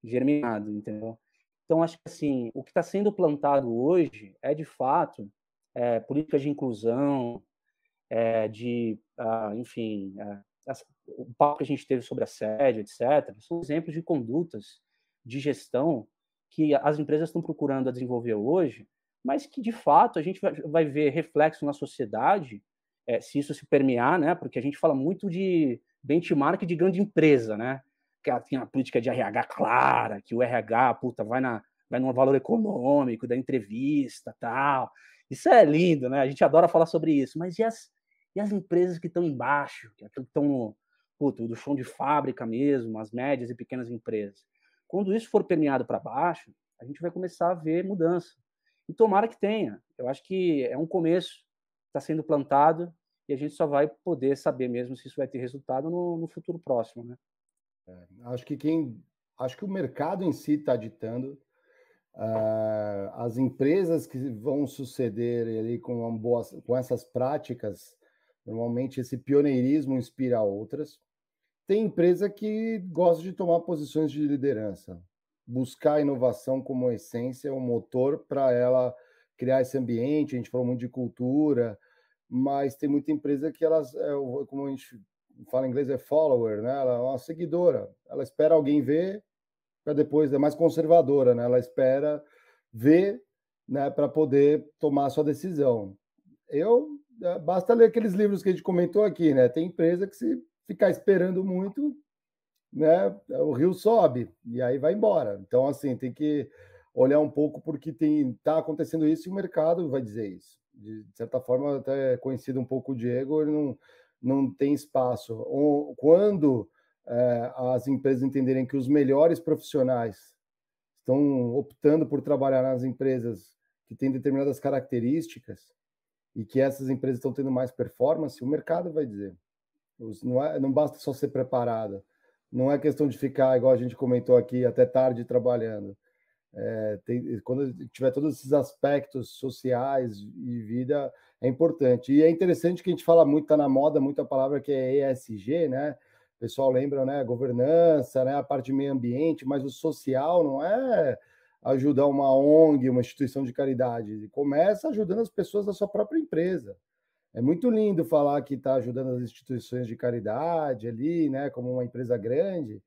germinado, entendeu? Então, acho que assim, o que está sendo plantado hoje é, de fato, é, políticas de inclusão, é, de, ah, enfim, ah, essa, o papo que a gente teve sobre assédio, etc., são exemplos de condutas de gestão que as empresas estão procurando desenvolver hoje, mas que, de fato, a gente vai, vai ver reflexo na sociedade, é, se isso se permear, né? Porque a gente fala muito de benchmark de grande empresa, né? Que tem a política de RH clara, que o RH, puta, vai na vai no valor econômico da entrevista, tal. Isso é lindo, né? A gente adora falar sobre isso, mas e as e as empresas que estão embaixo, que é estão no, puto, do chão de fábrica mesmo, as médias e pequenas empresas. Quando isso for permeado para baixo, a gente vai começar a ver mudança. E tomara que tenha. Eu acho que é um começo, está sendo plantado, e a gente só vai poder saber mesmo se isso vai ter resultado no, no futuro próximo, né? É, acho que quem, acho que o mercado em si está ditando. Uh, as empresas que vão suceder ali com, boa com essas práticas Normalmente esse pioneirismo inspira outras. Tem empresa que gosta de tomar posições de liderança, buscar a inovação como essência, o um motor para ela criar esse ambiente. A gente falou muito de cultura, mas tem muita empresa que elas, é, como a gente fala em inglês, é follower, né? Ela é uma seguidora. Ela espera alguém ver para depois, é mais conservadora, né? Ela espera ver né, para poder tomar sua decisão. Eu é, basta ler aqueles livros que a gente comentou aqui, né? Tem empresa que se ficar esperando muito, né, o rio sobe e aí vai embora. Então assim, tem que olhar um pouco porque tem tá acontecendo isso e o mercado vai dizer isso. De certa forma, até é conhecido um pouco o Diego, ele não não tem espaço. Quando é, as empresas entenderem que os melhores profissionais estão optando por trabalhar nas empresas que têm determinadas características, e que essas empresas estão tendo mais performance, o mercado vai dizer. Não, é, não basta só ser preparado, Não é questão de ficar, igual a gente comentou aqui, até tarde trabalhando. É, tem, quando tiver todos esses aspectos sociais e vida, é importante. E é interessante que a gente fala muito, está na moda muita palavra que é ESG, né? O pessoal lembra, né? Governança, né? A parte de meio ambiente, mas o social não é ajudar uma ONG, uma instituição de caridade. Ele começa ajudando as pessoas da sua própria empresa. É muito lindo falar que está ajudando as instituições de caridade ali, né, como uma empresa grande,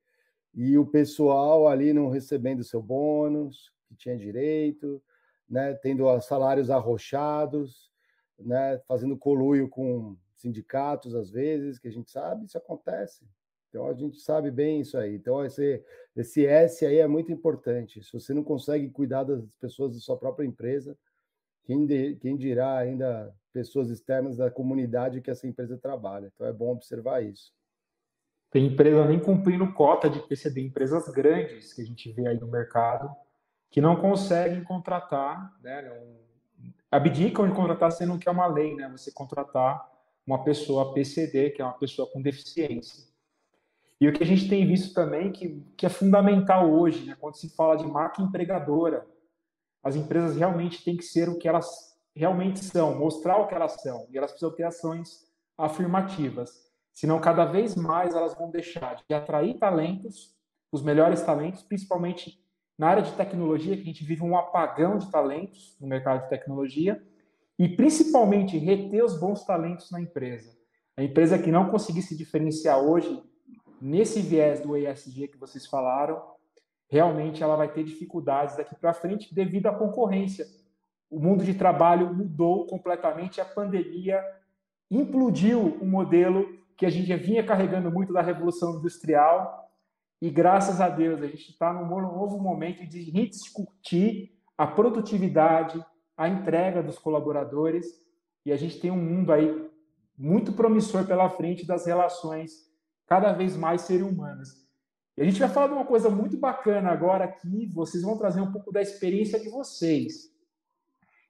e o pessoal ali não recebendo seu bônus, que tinha direito, né, tendo salários arrochados, né, fazendo coluio com sindicatos às vezes, que a gente sabe, isso acontece. Então a gente sabe bem isso aí. Então esse, esse S aí é muito importante. Se você não consegue cuidar das pessoas da sua própria empresa, quem, de, quem dirá ainda pessoas externas da comunidade que essa empresa trabalha? Então é bom observar isso. Tem empresa nem cumprindo cota de PCD, empresas grandes que a gente vê aí no mercado, que não conseguem contratar, né, não, abdicam de contratar sendo que é uma lei, né, você contratar uma pessoa PCD, que é uma pessoa com deficiência. E o que a gente tem visto também, que, que é fundamental hoje, né, quando se fala de marca empregadora, as empresas realmente têm que ser o que elas realmente são, mostrar o que elas são, e elas precisam ter ações afirmativas. Senão, cada vez mais elas vão deixar de atrair talentos, os melhores talentos, principalmente na área de tecnologia, que a gente vive um apagão de talentos no mercado de tecnologia, e principalmente reter os bons talentos na empresa. A empresa que não conseguir se diferenciar hoje nesse viés do ESG que vocês falaram, realmente ela vai ter dificuldades daqui para frente devido à concorrência. O mundo de trabalho mudou completamente, a pandemia implodiu o um modelo que a gente já vinha carregando muito da Revolução Industrial, e graças a Deus a gente está num novo momento de rediscutir a produtividade, a entrega dos colaboradores, e a gente tem um mundo aí muito promissor pela frente das relações cada vez mais serem humanas. E a gente vai falar de uma coisa muito bacana agora aqui, vocês vão trazer um pouco da experiência de vocês,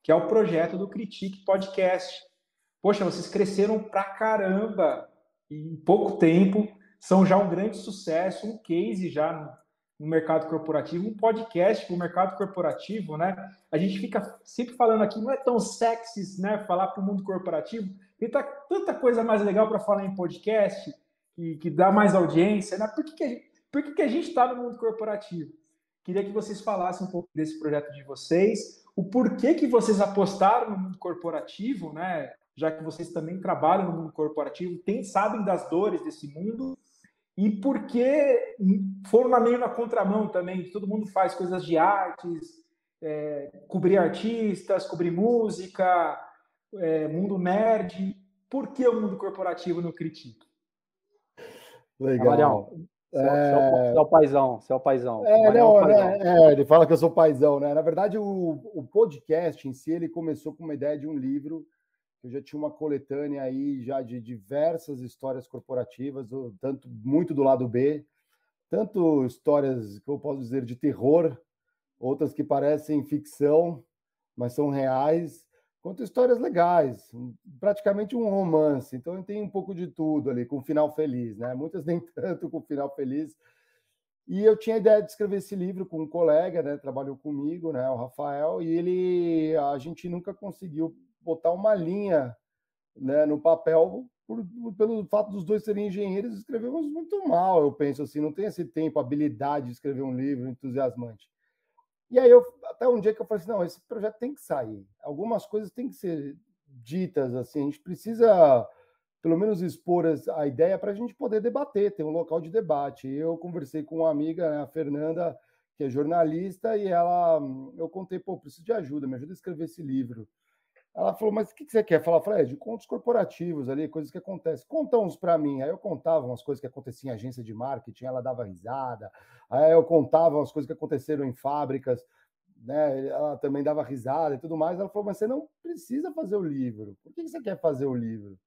que é o projeto do Critique Podcast. Poxa, vocês cresceram pra caramba em pouco tempo, são já um grande sucesso, um case já no mercado corporativo, um podcast para o mercado corporativo, né? A gente fica sempre falando aqui, não é tão sexy, né? Falar para o mundo corporativo, tem tanta coisa mais legal para falar em podcast, que, que dá mais audiência, né? por que, que a gente por que, que a gente está no mundo corporativo? Queria que vocês falassem um pouco desse projeto de vocês, o porquê que vocês apostaram no mundo corporativo, né? Já que vocês também trabalham no mundo corporativo, tem, sabem das dores desse mundo, e por que foram na meio na contramão também, que todo mundo faz coisas de artes, é, cobrir artistas, cobrir música, é, mundo nerd. Por que o mundo corporativo no Critique? Legal. Marião, é, é, é... Você é o paizão, é o paizão. É, não, é, né? paizão. Né, é, ele fala que eu sou paizão, né? Na verdade, o, o podcast em si, ele começou com uma ideia de um livro, eu já tinha uma coletânea aí já de diversas histórias corporativas, tanto muito do lado B, tanto histórias que eu posso dizer de terror, outras que parecem ficção, mas são reais, conta histórias legais, praticamente um romance. Então tem um pouco de tudo ali, com final feliz, né? Muitas nem tanto com final feliz. E eu tinha a ideia de escrever esse livro com um colega, né? Trabalhou comigo, né? O Rafael. E ele, a gente nunca conseguiu botar uma linha, né? No papel por, pelo fato dos dois serem engenheiros, escrevemos muito mal, eu penso assim. Não tem esse tempo, habilidade de escrever um livro entusiasmante. E aí eu até um dia que eu falei assim, não, esse projeto tem que sair. Algumas coisas têm que ser ditas assim, a gente precisa pelo menos expor a ideia para a gente poder debater, ter um local de debate. Eu conversei com uma amiga, né, a Fernanda, que é jornalista, e ela eu contei, pô, preciso de ajuda, me ajuda a escrever esse livro. Ela falou, mas o que, que você quer? Falar, Fred, contos corporativos ali, coisas que acontecem. Conta uns para mim. Aí eu contava umas coisas que aconteciam em agência de marketing, ela dava risada. Aí eu contava umas coisas que aconteceram em fábricas, né? Ela também dava risada e tudo mais. Ela falou, mas você não precisa fazer o livro. Por que, que você quer fazer o livro?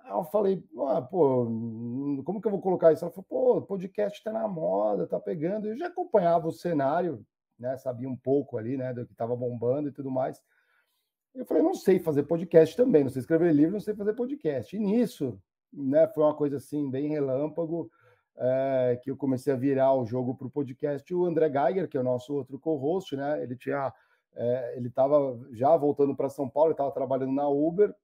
Aí eu falei, ah, pô, como que eu vou colocar isso? Ela falou, pô, podcast tá na moda, tá pegando. Eu já acompanhava o cenário, né? Sabia um pouco ali, né, do que tava bombando e tudo mais. Eu falei, não sei fazer podcast também, não sei escrever livro, não sei fazer podcast. E nisso, né, foi uma coisa assim, bem relâmpago, é, que eu comecei a virar o jogo para o podcast. O André Geiger, que é o nosso outro co-host, né, ele tinha, é, ele estava já voltando para São Paulo, estava trabalhando na Uber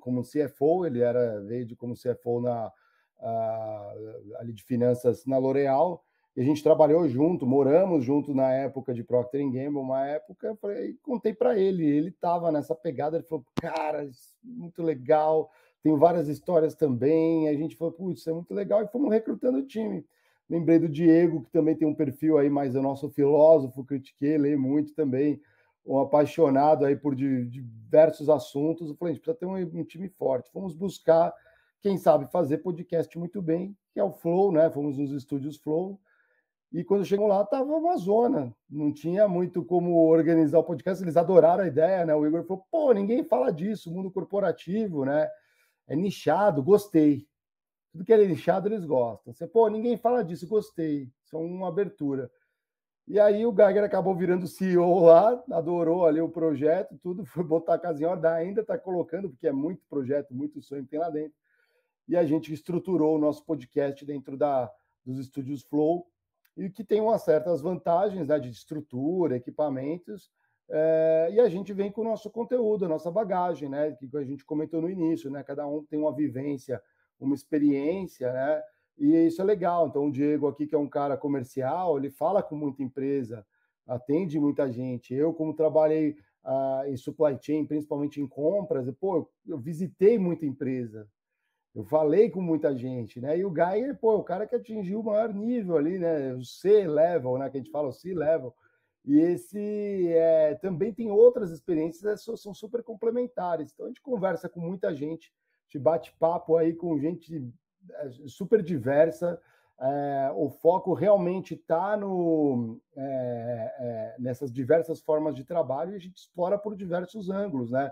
como CFO, ele era, veio de como CFO na, a, ah, ali de finanças na L'Oréal, e a gente trabalhou junto, moramos junto na época de Procter Gamble, uma época, eu falei, contei para ele, ele estava nessa pegada, ele falou, cara, é muito legal, tem várias histórias também, a gente falou, putz, isso é muito legal, e fomos recrutando o time. Lembrei do Diego, que também tem um perfil aí, mas é nosso filósofo, critiquei, leio muito também, um apaixonado aí por diversos assuntos, eu falei, a gente precisa ter um, um time forte, fomos buscar quem sabe fazer podcast muito bem, que é o Flow, né? Fomos nos estúdios Flow, e quando chegou lá, estava uma zona, não tinha muito como organizar o podcast. Eles adoraram a ideia, né? O Igor falou: pô, ninguém fala disso, mundo corporativo, né? É nichado, gostei. Tudo que é nichado, eles gostam. Você, pô, ninguém fala disso, gostei. são é uma abertura. E aí o Geiger acabou virando CEO lá, adorou ali o projeto, tudo, foi botar a casa em ordem, ainda está colocando, porque é muito projeto, muito sonho tem lá dentro. E a gente estruturou o nosso podcast dentro da, dos estúdios Flow, e que tem umas certas vantagens né, de estrutura, equipamentos, é, e a gente vem com o nosso conteúdo, a nossa bagagem, né, que a gente comentou no início, né, cada um tem uma vivência, uma experiência, né, e isso é legal. Então, o Diego aqui, que é um cara comercial, ele fala com muita empresa, atende muita gente. Eu, como trabalhei ah, em supply chain, principalmente em compras, eu, pô, eu visitei muita empresa, eu falei com muita gente, né? E o Geiger, pô, é o cara que atingiu o maior nível ali, né? O C-level, né? Que a gente fala o C-level. E esse é, também tem outras experiências, são super complementares. Então a gente conversa com muita gente, te bate papo aí com gente é, super diversa. É, o foco realmente está é, é, nessas diversas formas de trabalho e a gente explora por diversos ângulos, né?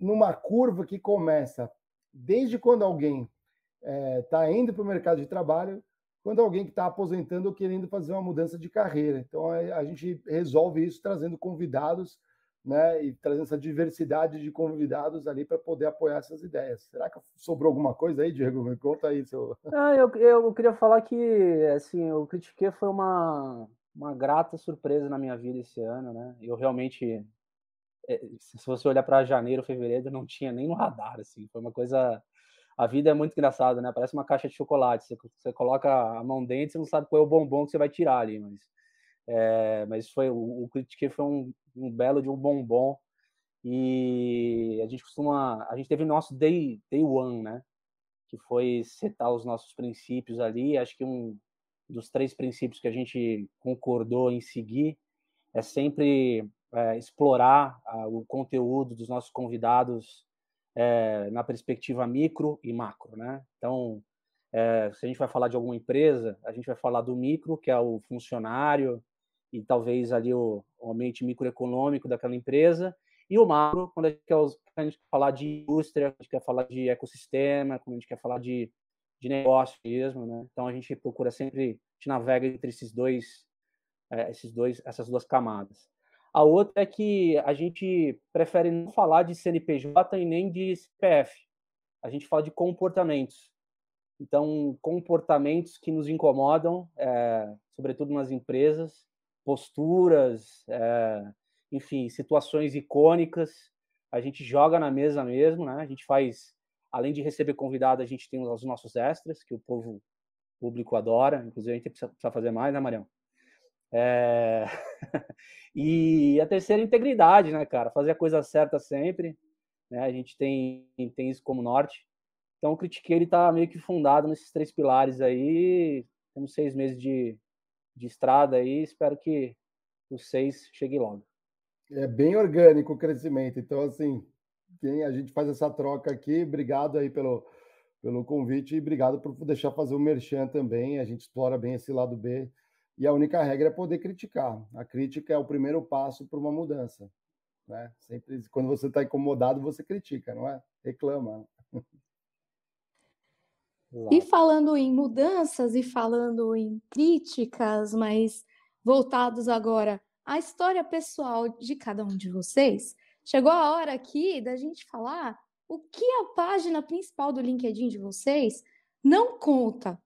Numa curva que começa desde quando alguém está eh, é, indo para o mercado de trabalho, quando alguém que está aposentando ou querendo fazer uma mudança de carreira. Então a, a gente resolve isso trazendo convidados né, e trazendo essa diversidade de convidados ali para poder apoiar essas ideias. Será que sobrou alguma coisa aí, Diego? Me conta aí. Seu... Ah, eu, eu queria falar que assim, o critiquei foi uma, uma grata surpresa na minha vida esse ano. Né? Eu realmente é, se você olhar para janeiro, fevereiro, não tinha nem no radar, assim, foi uma coisa... A vida é muito engraçada, né? Parece uma caixa de chocolate, você, você coloca a mão dentro, você não sabe qual é o bombom que você vai tirar ali, mas... É, mas foi o, o Critique foi um, um belo de um bombom e a gente costuma a gente teve nosso day day one né que foi setar os nossos princípios ali acho que um dos três princípios que a gente concordou em seguir é sempre é, explorar o conteúdo dos nossos convidados é, na perspectiva micro e macro, né? Então, é, se a gente vai falar de alguma empresa, a gente vai falar do micro, que é o funcionário e talvez ali o, o ambiente microeconômico daquela empresa, e o macro, quando a gente quer, a gente quer falar de indústria, quando a gente quer falar de ecossistema, quando a gente quer falar de, de negócio mesmo, né? Então, a gente procura sempre, a gente navega entre esses dois, é, esses dois, essas duas camadas. A outra é que a gente prefere não falar de CNPJ e nem de CPF. A gente fala de comportamentos. Então, comportamentos que nos incomodam, é, sobretudo nas empresas, posturas, é, enfim, situações icônicas. A gente joga na mesa mesmo, né? A gente faz, além de receber convidado, a gente tem os nossos extras, que o povo público adora. Inclusive, a gente precisa fazer mais, né, Marião? É... e a terceira, integridade, né, cara? Fazer a coisa certa sempre. Né? A gente tem, tem isso como norte. Então, o Critiquei ele tá meio que fundado nesses três pilares aí. Temos seis meses de, de estrada aí. Espero que os seis cheguem logo. É bem orgânico o crescimento. Então, assim, quem a gente faz essa troca aqui, obrigado aí pelo, pelo convite e obrigado por deixar fazer o merchan também. A gente explora bem esse lado B e a única regra é poder criticar. A crítica é o primeiro passo para uma mudança. Né? Sempre, quando você está incomodado, você critica, não é? Reclama. Né? E falando em mudanças e falando em críticas, mas voltados agora à história pessoal de cada um de vocês, chegou a hora aqui da gente falar o que a página principal do LinkedIn de vocês não conta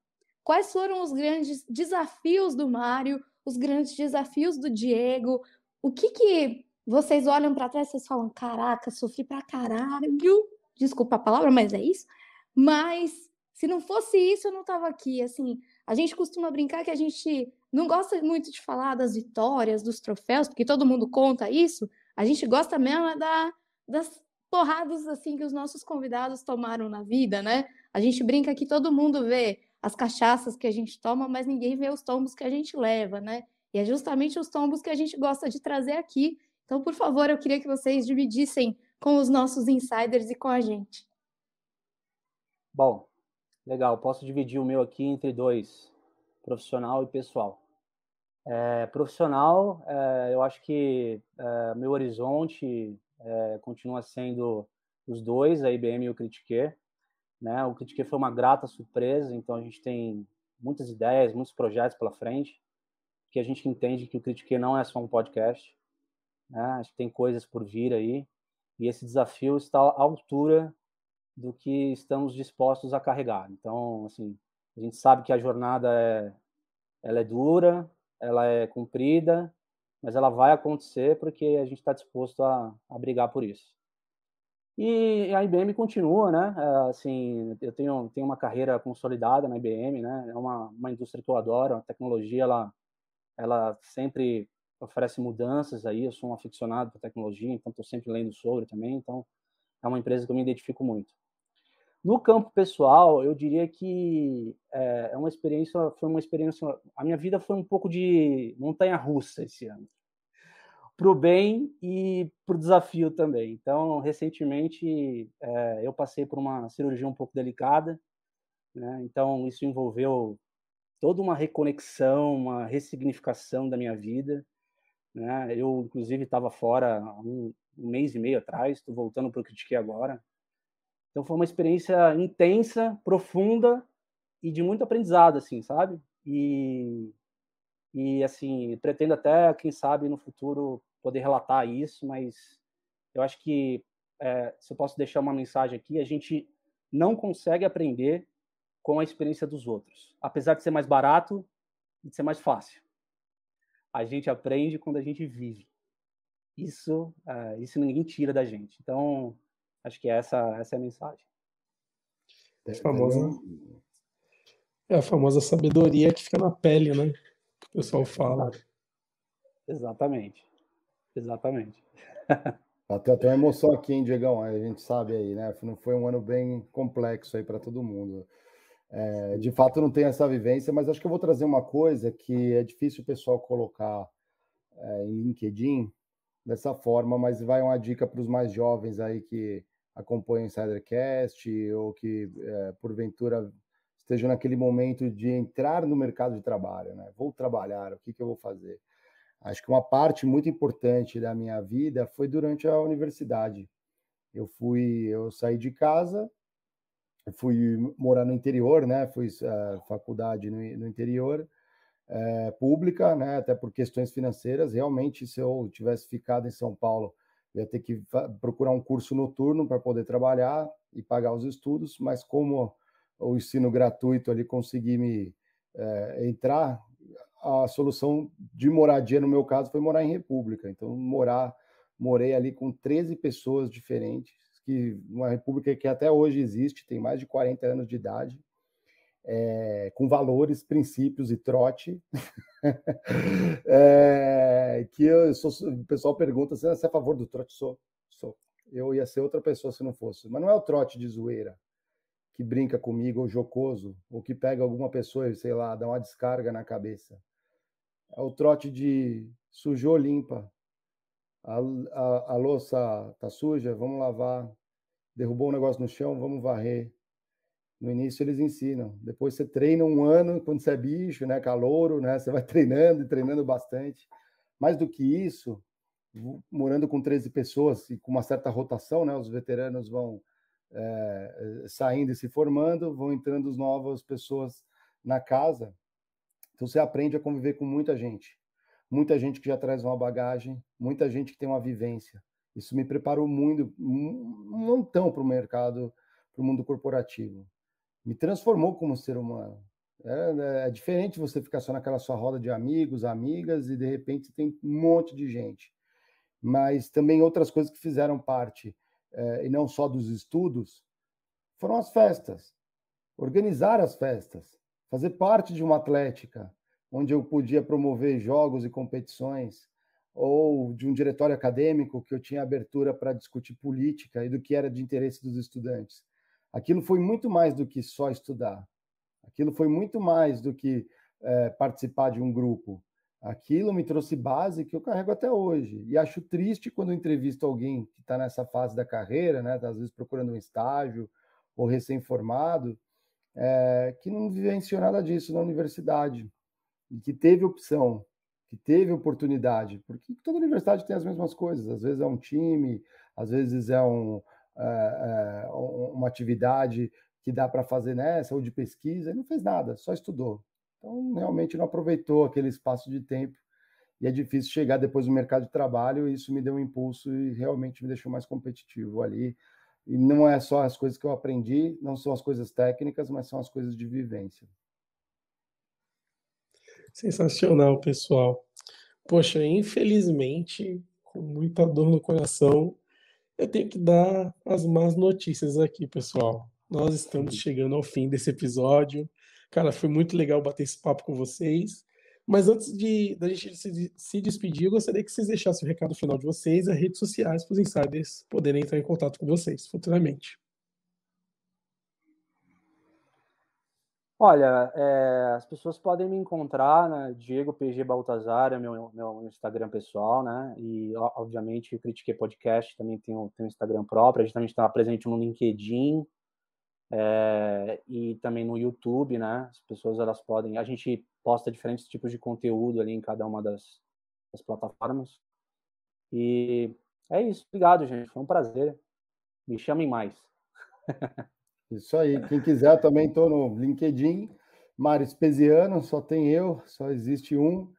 Quais foram os grandes desafios do Mário, os grandes desafios do Diego? O que que vocês olham para trás e falam, caraca, sofri pra caralho. Desculpa a palavra, mas é isso. Mas se não fosse isso, eu não tava aqui. Assim, a gente costuma brincar que a gente não gosta muito de falar das vitórias, dos troféus, porque todo mundo conta isso. A gente gosta mesmo é da, das porradas assim que os nossos convidados tomaram na vida, né? A gente brinca que todo mundo vê as cachaças que a gente toma, mas ninguém vê os tombos que a gente leva, né? E é justamente os tombos que a gente gosta de trazer aqui. Então, por favor, eu queria que vocês dividissem com os nossos insiders e com a gente. Bom, legal. Posso dividir o meu aqui entre dois, profissional e pessoal. É, profissional, é, eu acho que é, meu horizonte é, continua sendo os dois, a IBM e o Critique. Né? O Critique foi uma grata surpresa, então a gente tem muitas ideias, muitos projetos pela frente, que a gente entende que o Critique não é só um podcast, né? Acho que tem coisas por vir aí, e esse desafio está à altura do que estamos dispostos a carregar. Então, assim, a gente sabe que a jornada é, ela é dura, ela é comprida, mas ela vai acontecer porque a gente está disposto a, a brigar por isso. E a IBM continua, né? É, assim, eu tenho, tenho uma carreira consolidada na IBM, né? É uma, uma indústria que eu adoro, a tecnologia, ela, ela sempre oferece mudanças aí, eu sou um aficionado por tecnologia, então estou sempre lendo sobre também, então é uma empresa que eu me identifico muito. No campo pessoal, eu diria que é, é uma experiência, foi uma experiência, a minha vida foi um pouco de montanha-russa esse ano para o bem e para o desafio também. Então, recentemente, é, eu passei por uma cirurgia um pouco delicada, né? então isso envolveu toda uma reconexão, uma ressignificação da minha vida. Né? Eu, inclusive, estava fora um, um, mês e meio atrás, estou voltando para o Critique agora. Então, foi uma experiência intensa, profunda e de muito aprendizado, assim, sabe? E e assim pretendo até quem sabe no futuro poder relatar isso, mas eu acho que, é, se eu posso deixar uma mensagem aqui, a gente não consegue aprender com a experiência dos outros, apesar de ser mais barato e de ser mais fácil. A gente aprende quando a gente vive. Isso, é, isso ninguém tira da gente. Então, acho que essa, essa é a mensagem. É a famosa, é a famosa sabedoria que fica na pele, né? O pessoal fala. Exatamente. Exatamente. até uma emoção aqui, hein, Diegão? A gente sabe aí, né? Não foi um ano bem complexo aí para todo mundo. É, de fato, não tenho essa vivência, mas acho que eu vou trazer uma coisa que é difícil o pessoal colocar é, em LinkedIn dessa forma, mas vai uma dica para os mais jovens aí que acompanham o Insidercast ou que, é, porventura, estejam naquele momento de entrar no mercado de trabalho, né? Vou trabalhar, o que, que eu vou fazer? Acho que uma parte muito importante da minha vida foi durante a universidade. Eu fui, eu saí de casa, fui morar no interior, né? Fui uh, faculdade no, no interior, uh, pública, né? Até por questões financeiras. Realmente, se eu tivesse ficado em São Paulo, ia ter que procurar um curso noturno para poder trabalhar e pagar os estudos. Mas como o ensino gratuito ali consegui me uh, entrar a solução de moradia, no meu caso, foi morar em república. Então, morar, morei ali com 13 pessoas diferentes, que uma república que até hoje existe, tem mais de 40 anos de idade, é, com valores, princípios e trote. é, que eu sou, o pessoal pergunta se assim, ah, é a favor do trote. Sou, sou. Eu ia ser outra pessoa se não fosse. Mas não é o trote de zoeira que brinca comigo, ou jocoso, ou que pega alguma pessoa, sei lá, dá uma descarga na cabeça. É o trote de sujou, limpa. A, a, a louça tá suja, vamos lavar. Derrubou um negócio no chão, vamos varrer. No início eles ensinam. Depois você treina um ano, quando você é bicho, né, calouro, né, você vai treinando e treinando bastante. Mais do que isso, morando com 13 pessoas e com uma certa rotação, né, os veteranos vão é, saindo e se formando, vão entrando as novas pessoas na casa. Então você aprende a conviver com muita gente. Muita gente que já traz uma bagagem, muita gente que tem uma vivência. Isso me preparou muito, um montão para o mercado, para o mundo corporativo. Me transformou como ser humano. É, é, é, diferente você ficar só naquela sua roda de amigos, amigas, e de repente tem um monte de gente. Mas também outras coisas que fizeram parte, é, e não só dos estudos, foram as festas. Organizar as festas fazer parte de uma atlética, onde eu podia promover jogos e competições, ou de um diretório acadêmico que eu tinha abertura para discutir política e do que era de interesse dos estudantes. Aquilo foi muito mais do que só estudar. Aquilo foi muito mais do que é, participar de um grupo. Aquilo me trouxe base que eu carrego até hoje. E acho triste quando entrevisto alguém que está nessa fase da carreira, né, tá às vezes procurando um estágio ou recém-formado, é, que não vivenciou nada disso na universidade e que teve opção, que teve oportunidade, porque toda universidade tem as mesmas coisas. Às vezes é um time, às vezes é, um, é, é uma atividade que dá para fazer nessa ou de pesquisa. Ele não fez nada, só estudou. Então realmente não aproveitou aquele espaço de tempo e é difícil chegar depois no mercado de trabalho. E isso me deu um impulso e realmente me deixou mais competitivo ali e não é só as coisas que eu aprendi, não são as coisas técnicas, mas são as coisas de vivência. Sensacional, pessoal. Poxa, infelizmente, com muita dor no coração, eu tenho que dar as más notícias aqui, pessoal. Nós estamos chegando ao fim desse episódio. Cara, foi muito legal bater esse papo com vocês. Mas antes de da gente se, se despedir, eu gostaria que vocês deixassem o recado final de vocês, as redes sociais para os insiders poderem entrar em contato com vocês futuramente. Olha, é, as pessoas podem me encontrar, né? Diego PG Baltazar é meu, meu Instagram pessoal, né? E, obviamente, o Critique Podcast também tem um, tem um Instagram próprio. A gente também está presente no LinkedIn, é, e também no YouTube, né? As pessoas elas podem, a gente posta diferentes tipos de conteúdo ali em cada uma das, das plataformas. E é isso, obrigado, gente. Foi um prazer. Me chamem mais. Isso aí. Quem quiser também estou no LinkedIn, Mário Espesiano, só tem eu, só existe um.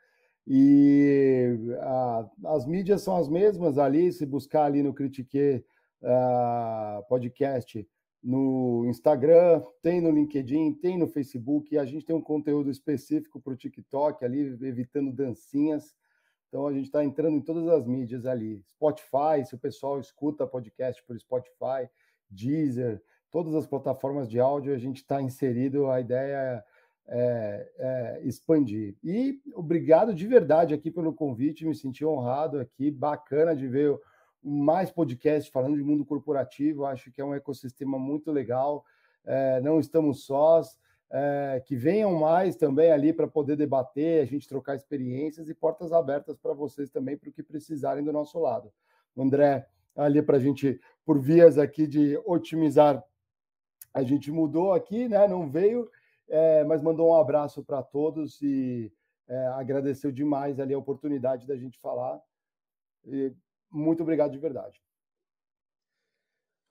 E a, as mídias são as mesmas ali, se buscar ali no Critique uh, Podcast no Instagram, tem no LinkedIn, tem no Facebook. A gente tem um conteúdo específico para o TikTok ali, evitando dancinhas. Então a gente está entrando em todas as mídias ali. Spotify, se o pessoal escuta podcast por Spotify, Deezer, todas as plataformas de áudio, a gente está inserido. A ideia é, é, é, expandir. E obrigado de verdade aqui pelo convite, me senti honrado aqui, bacana de ver mais podcasts falando de mundo corporativo. Acho que é um ecossistema muito legal. É, não estamos sós. É, que venham mais também ali para poder debater, a gente trocar experiências e portas abertas para vocês também para o que precisarem do nosso lado. André, ali para a gente, por vias aqui de otimizar, a gente mudou aqui, né? Não veio, é, mas mandou um abraço para todos e é, agradeceu demais ali a oportunidade da gente falar. E muito obrigado de verdade.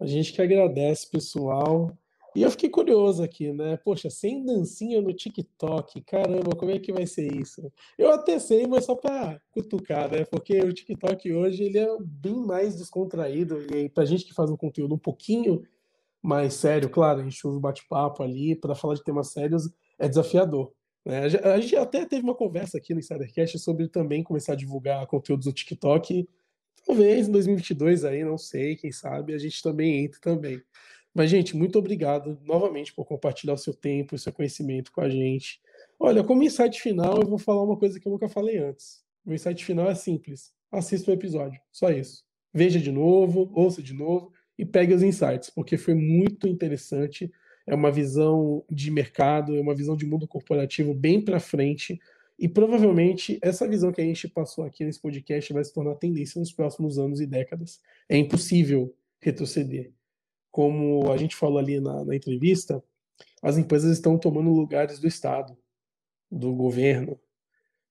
A gente que agradece, pessoal. E eu fiquei curioso aqui, né? Poxa, sem dancinha no TikTok, caramba, como é que vai ser isso? Eu até sei, mas só para cutucar, né? Porque o TikTok hoje ele é bem mais descontraído e aí pra gente que faz um conteúdo um pouquinho mais sério, claro, a gente usa o bate-papo ali para falar de temas sérios, é desafiador. Né? A gente até teve uma conversa aqui no Insidercast sobre também começar a divulgar conteúdos no TikTok Talvez em 2022 aí, não sei, quem sabe a gente também entra também. Mas, gente, muito obrigado novamente por compartilhar o seu tempo, o seu conhecimento com a gente. Olha, como insight final, eu vou falar uma coisa que eu nunca falei antes. O insight final é simples. Assista o episódio, só isso. Veja de novo, ouça de novo e pegue os insights, porque foi muito interessante. É uma visão de mercado, é uma visão de mundo corporativo bem para frente e provavelmente essa visão que a gente passou aqui nesse podcast vai se tornar tendência nos próximos anos e décadas. É impossível retroceder. Como a gente falou ali na, na entrevista, as empresas estão tomando lugares do Estado, do governo.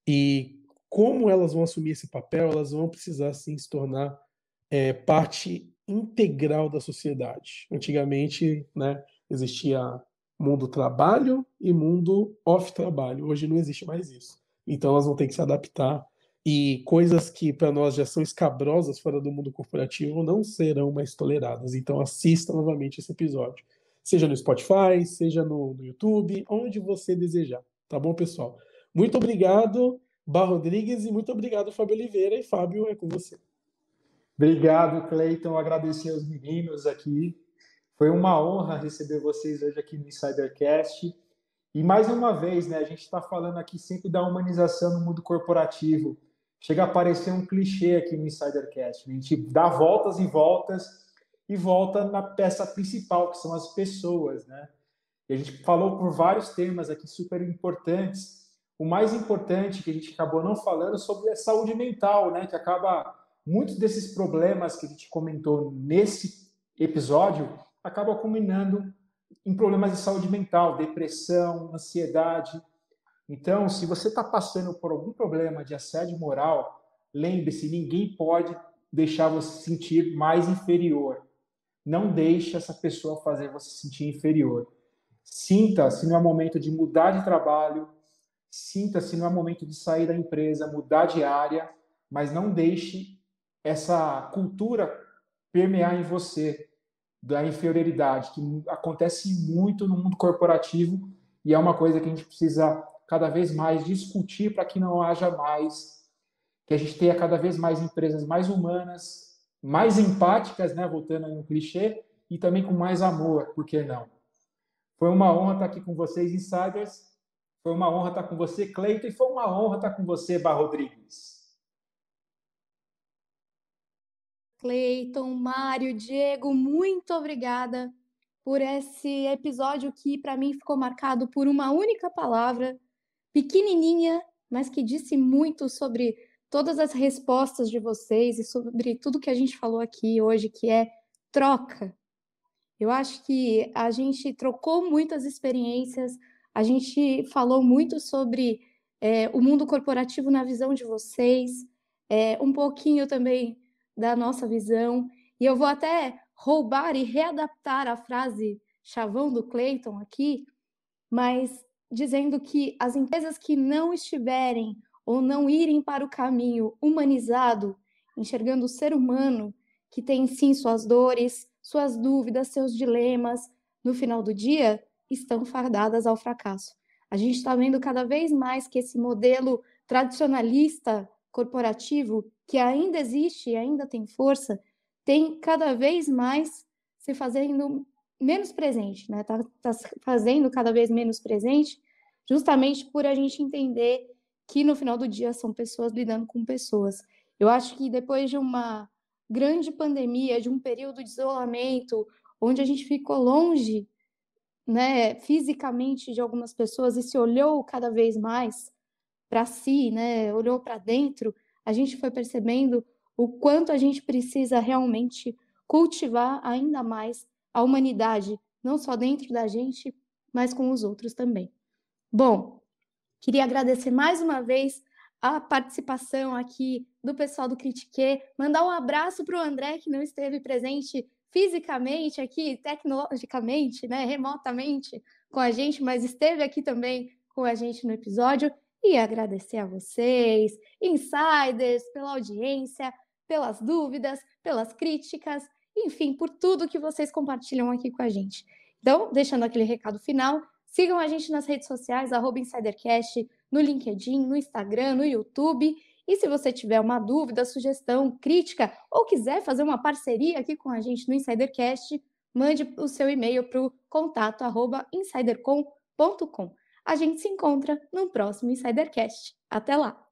E como elas vão assumir esse papel, elas vão precisar sim se tornar é, parte integral da sociedade. Antigamente, né, existia mundo trabalho e mundo off-trabalho. Hoje não existe mais isso. Então elas vão ter que se adaptar. E coisas que para nós já são escabrosas fora do mundo corporativo não serão mais toleradas. Então assista novamente esse episódio. Seja no Spotify, seja no, no YouTube, onde você desejar. Tá bom, pessoal? Muito obrigado, Bar Rodrigues, e muito obrigado, Fábio Oliveira. E Fábio, é com você. Obrigado, Cleiton. Agradecer aos meninos aqui foi uma honra receber vocês hoje aqui no Insidercast. E mais uma vez, né, a gente está falando aqui sempre da humanização no mundo corporativo. Chega a parecer um clichê aqui no Insidercast. Né? A gente dá voltas e voltas e volta na peça principal, que são as pessoas, né? E a gente falou por vários temas aqui super importantes. O mais importante que a gente acabou não falando sobre a saúde mental, né? Que acaba muitos desses problemas que a gente comentou nesse episódio acaba culminando em problemas de saúde mental, depressão, ansiedade. Então, se você está passando por algum problema de assédio moral, lembre-se, ninguém pode deixar você sentir mais inferior. Não deixe essa pessoa fazer você sentir inferior. Sinta-se no é momento de mudar de trabalho, sinta-se no é momento de sair da empresa, mudar de área, mas não deixe essa cultura permear em você, da inferioridade, que acontece muito no mundo corporativo e é uma coisa que a gente precisa cada vez mais discutir para que não haja mais, que a gente tenha cada vez mais empresas mais humanas, mais empáticas, né, voltando aí no clichê, e também com mais amor, por que não? Foi uma honra estar aqui com vocês, insiders. Foi uma honra estar com você, Cleiton, e foi uma honra estar com você, Barro Rodrigues. Cleiton, Mário, Diego, muito obrigada por esse episódio que para mim ficou marcado por uma única palavra, pequenininha, mas que disse muito sobre todas as respostas de vocês e sobre tudo que a gente falou aqui hoje, que é troca. Eu acho que a gente trocou muitas experiências, a gente falou muito sobre é, o mundo corporativo na visão de vocês, é, um pouquinho também da nossa visão. E eu vou até roubar e readaptar a frase chavão do Clayton aqui, mas dizendo que as empresas que não estiverem ou não irem para o caminho humanizado, enxergando o ser humano que tem sim suas dores, suas dúvidas, seus dilemas, no final do dia estão fardadas ao fracasso. A gente está vendo cada vez mais que esse modelo tradicionalista corporativo que ainda existe e ainda tem força, tem cada vez mais se fazendo menos presente, né? Tá, tá se fazendo cada vez menos presente, justamente por a gente entender que no final do dia são pessoas lidando com pessoas. Eu acho que depois de uma grande pandemia, de um período de isolamento, onde a gente ficou longe, né, fisicamente de algumas pessoas e se olhou cada vez mais para si, né, olhou para dentro, a gente foi percebendo o quanto a gente precisa realmente cultivar ainda mais a humanidade, não só dentro da gente, mas com os outros também. Bom, queria agradecer mais uma vez a participação aqui do pessoal do Critique, mandar um abraço para o André, que não esteve presente fisicamente aqui, tecnologicamente, né, remotamente com a gente, mas esteve aqui também com a gente no episódio e agradecer a vocês, insiders, pela audiência, pelas dúvidas, pelas críticas, enfim, por tudo que vocês compartilham aqui com a gente. Então, deixando aquele recado final, sigam a gente nas redes sociais, InsiderCast, no LinkedIn, no Instagram, no YouTube. E se você tiver uma dúvida, sugestão, crítica ou quiser fazer uma parceria aqui com a gente no InsiderCast, mande o seu e-mail para o contato insidercom.com. A gente se encontra no próximo Insidercast. Até lá!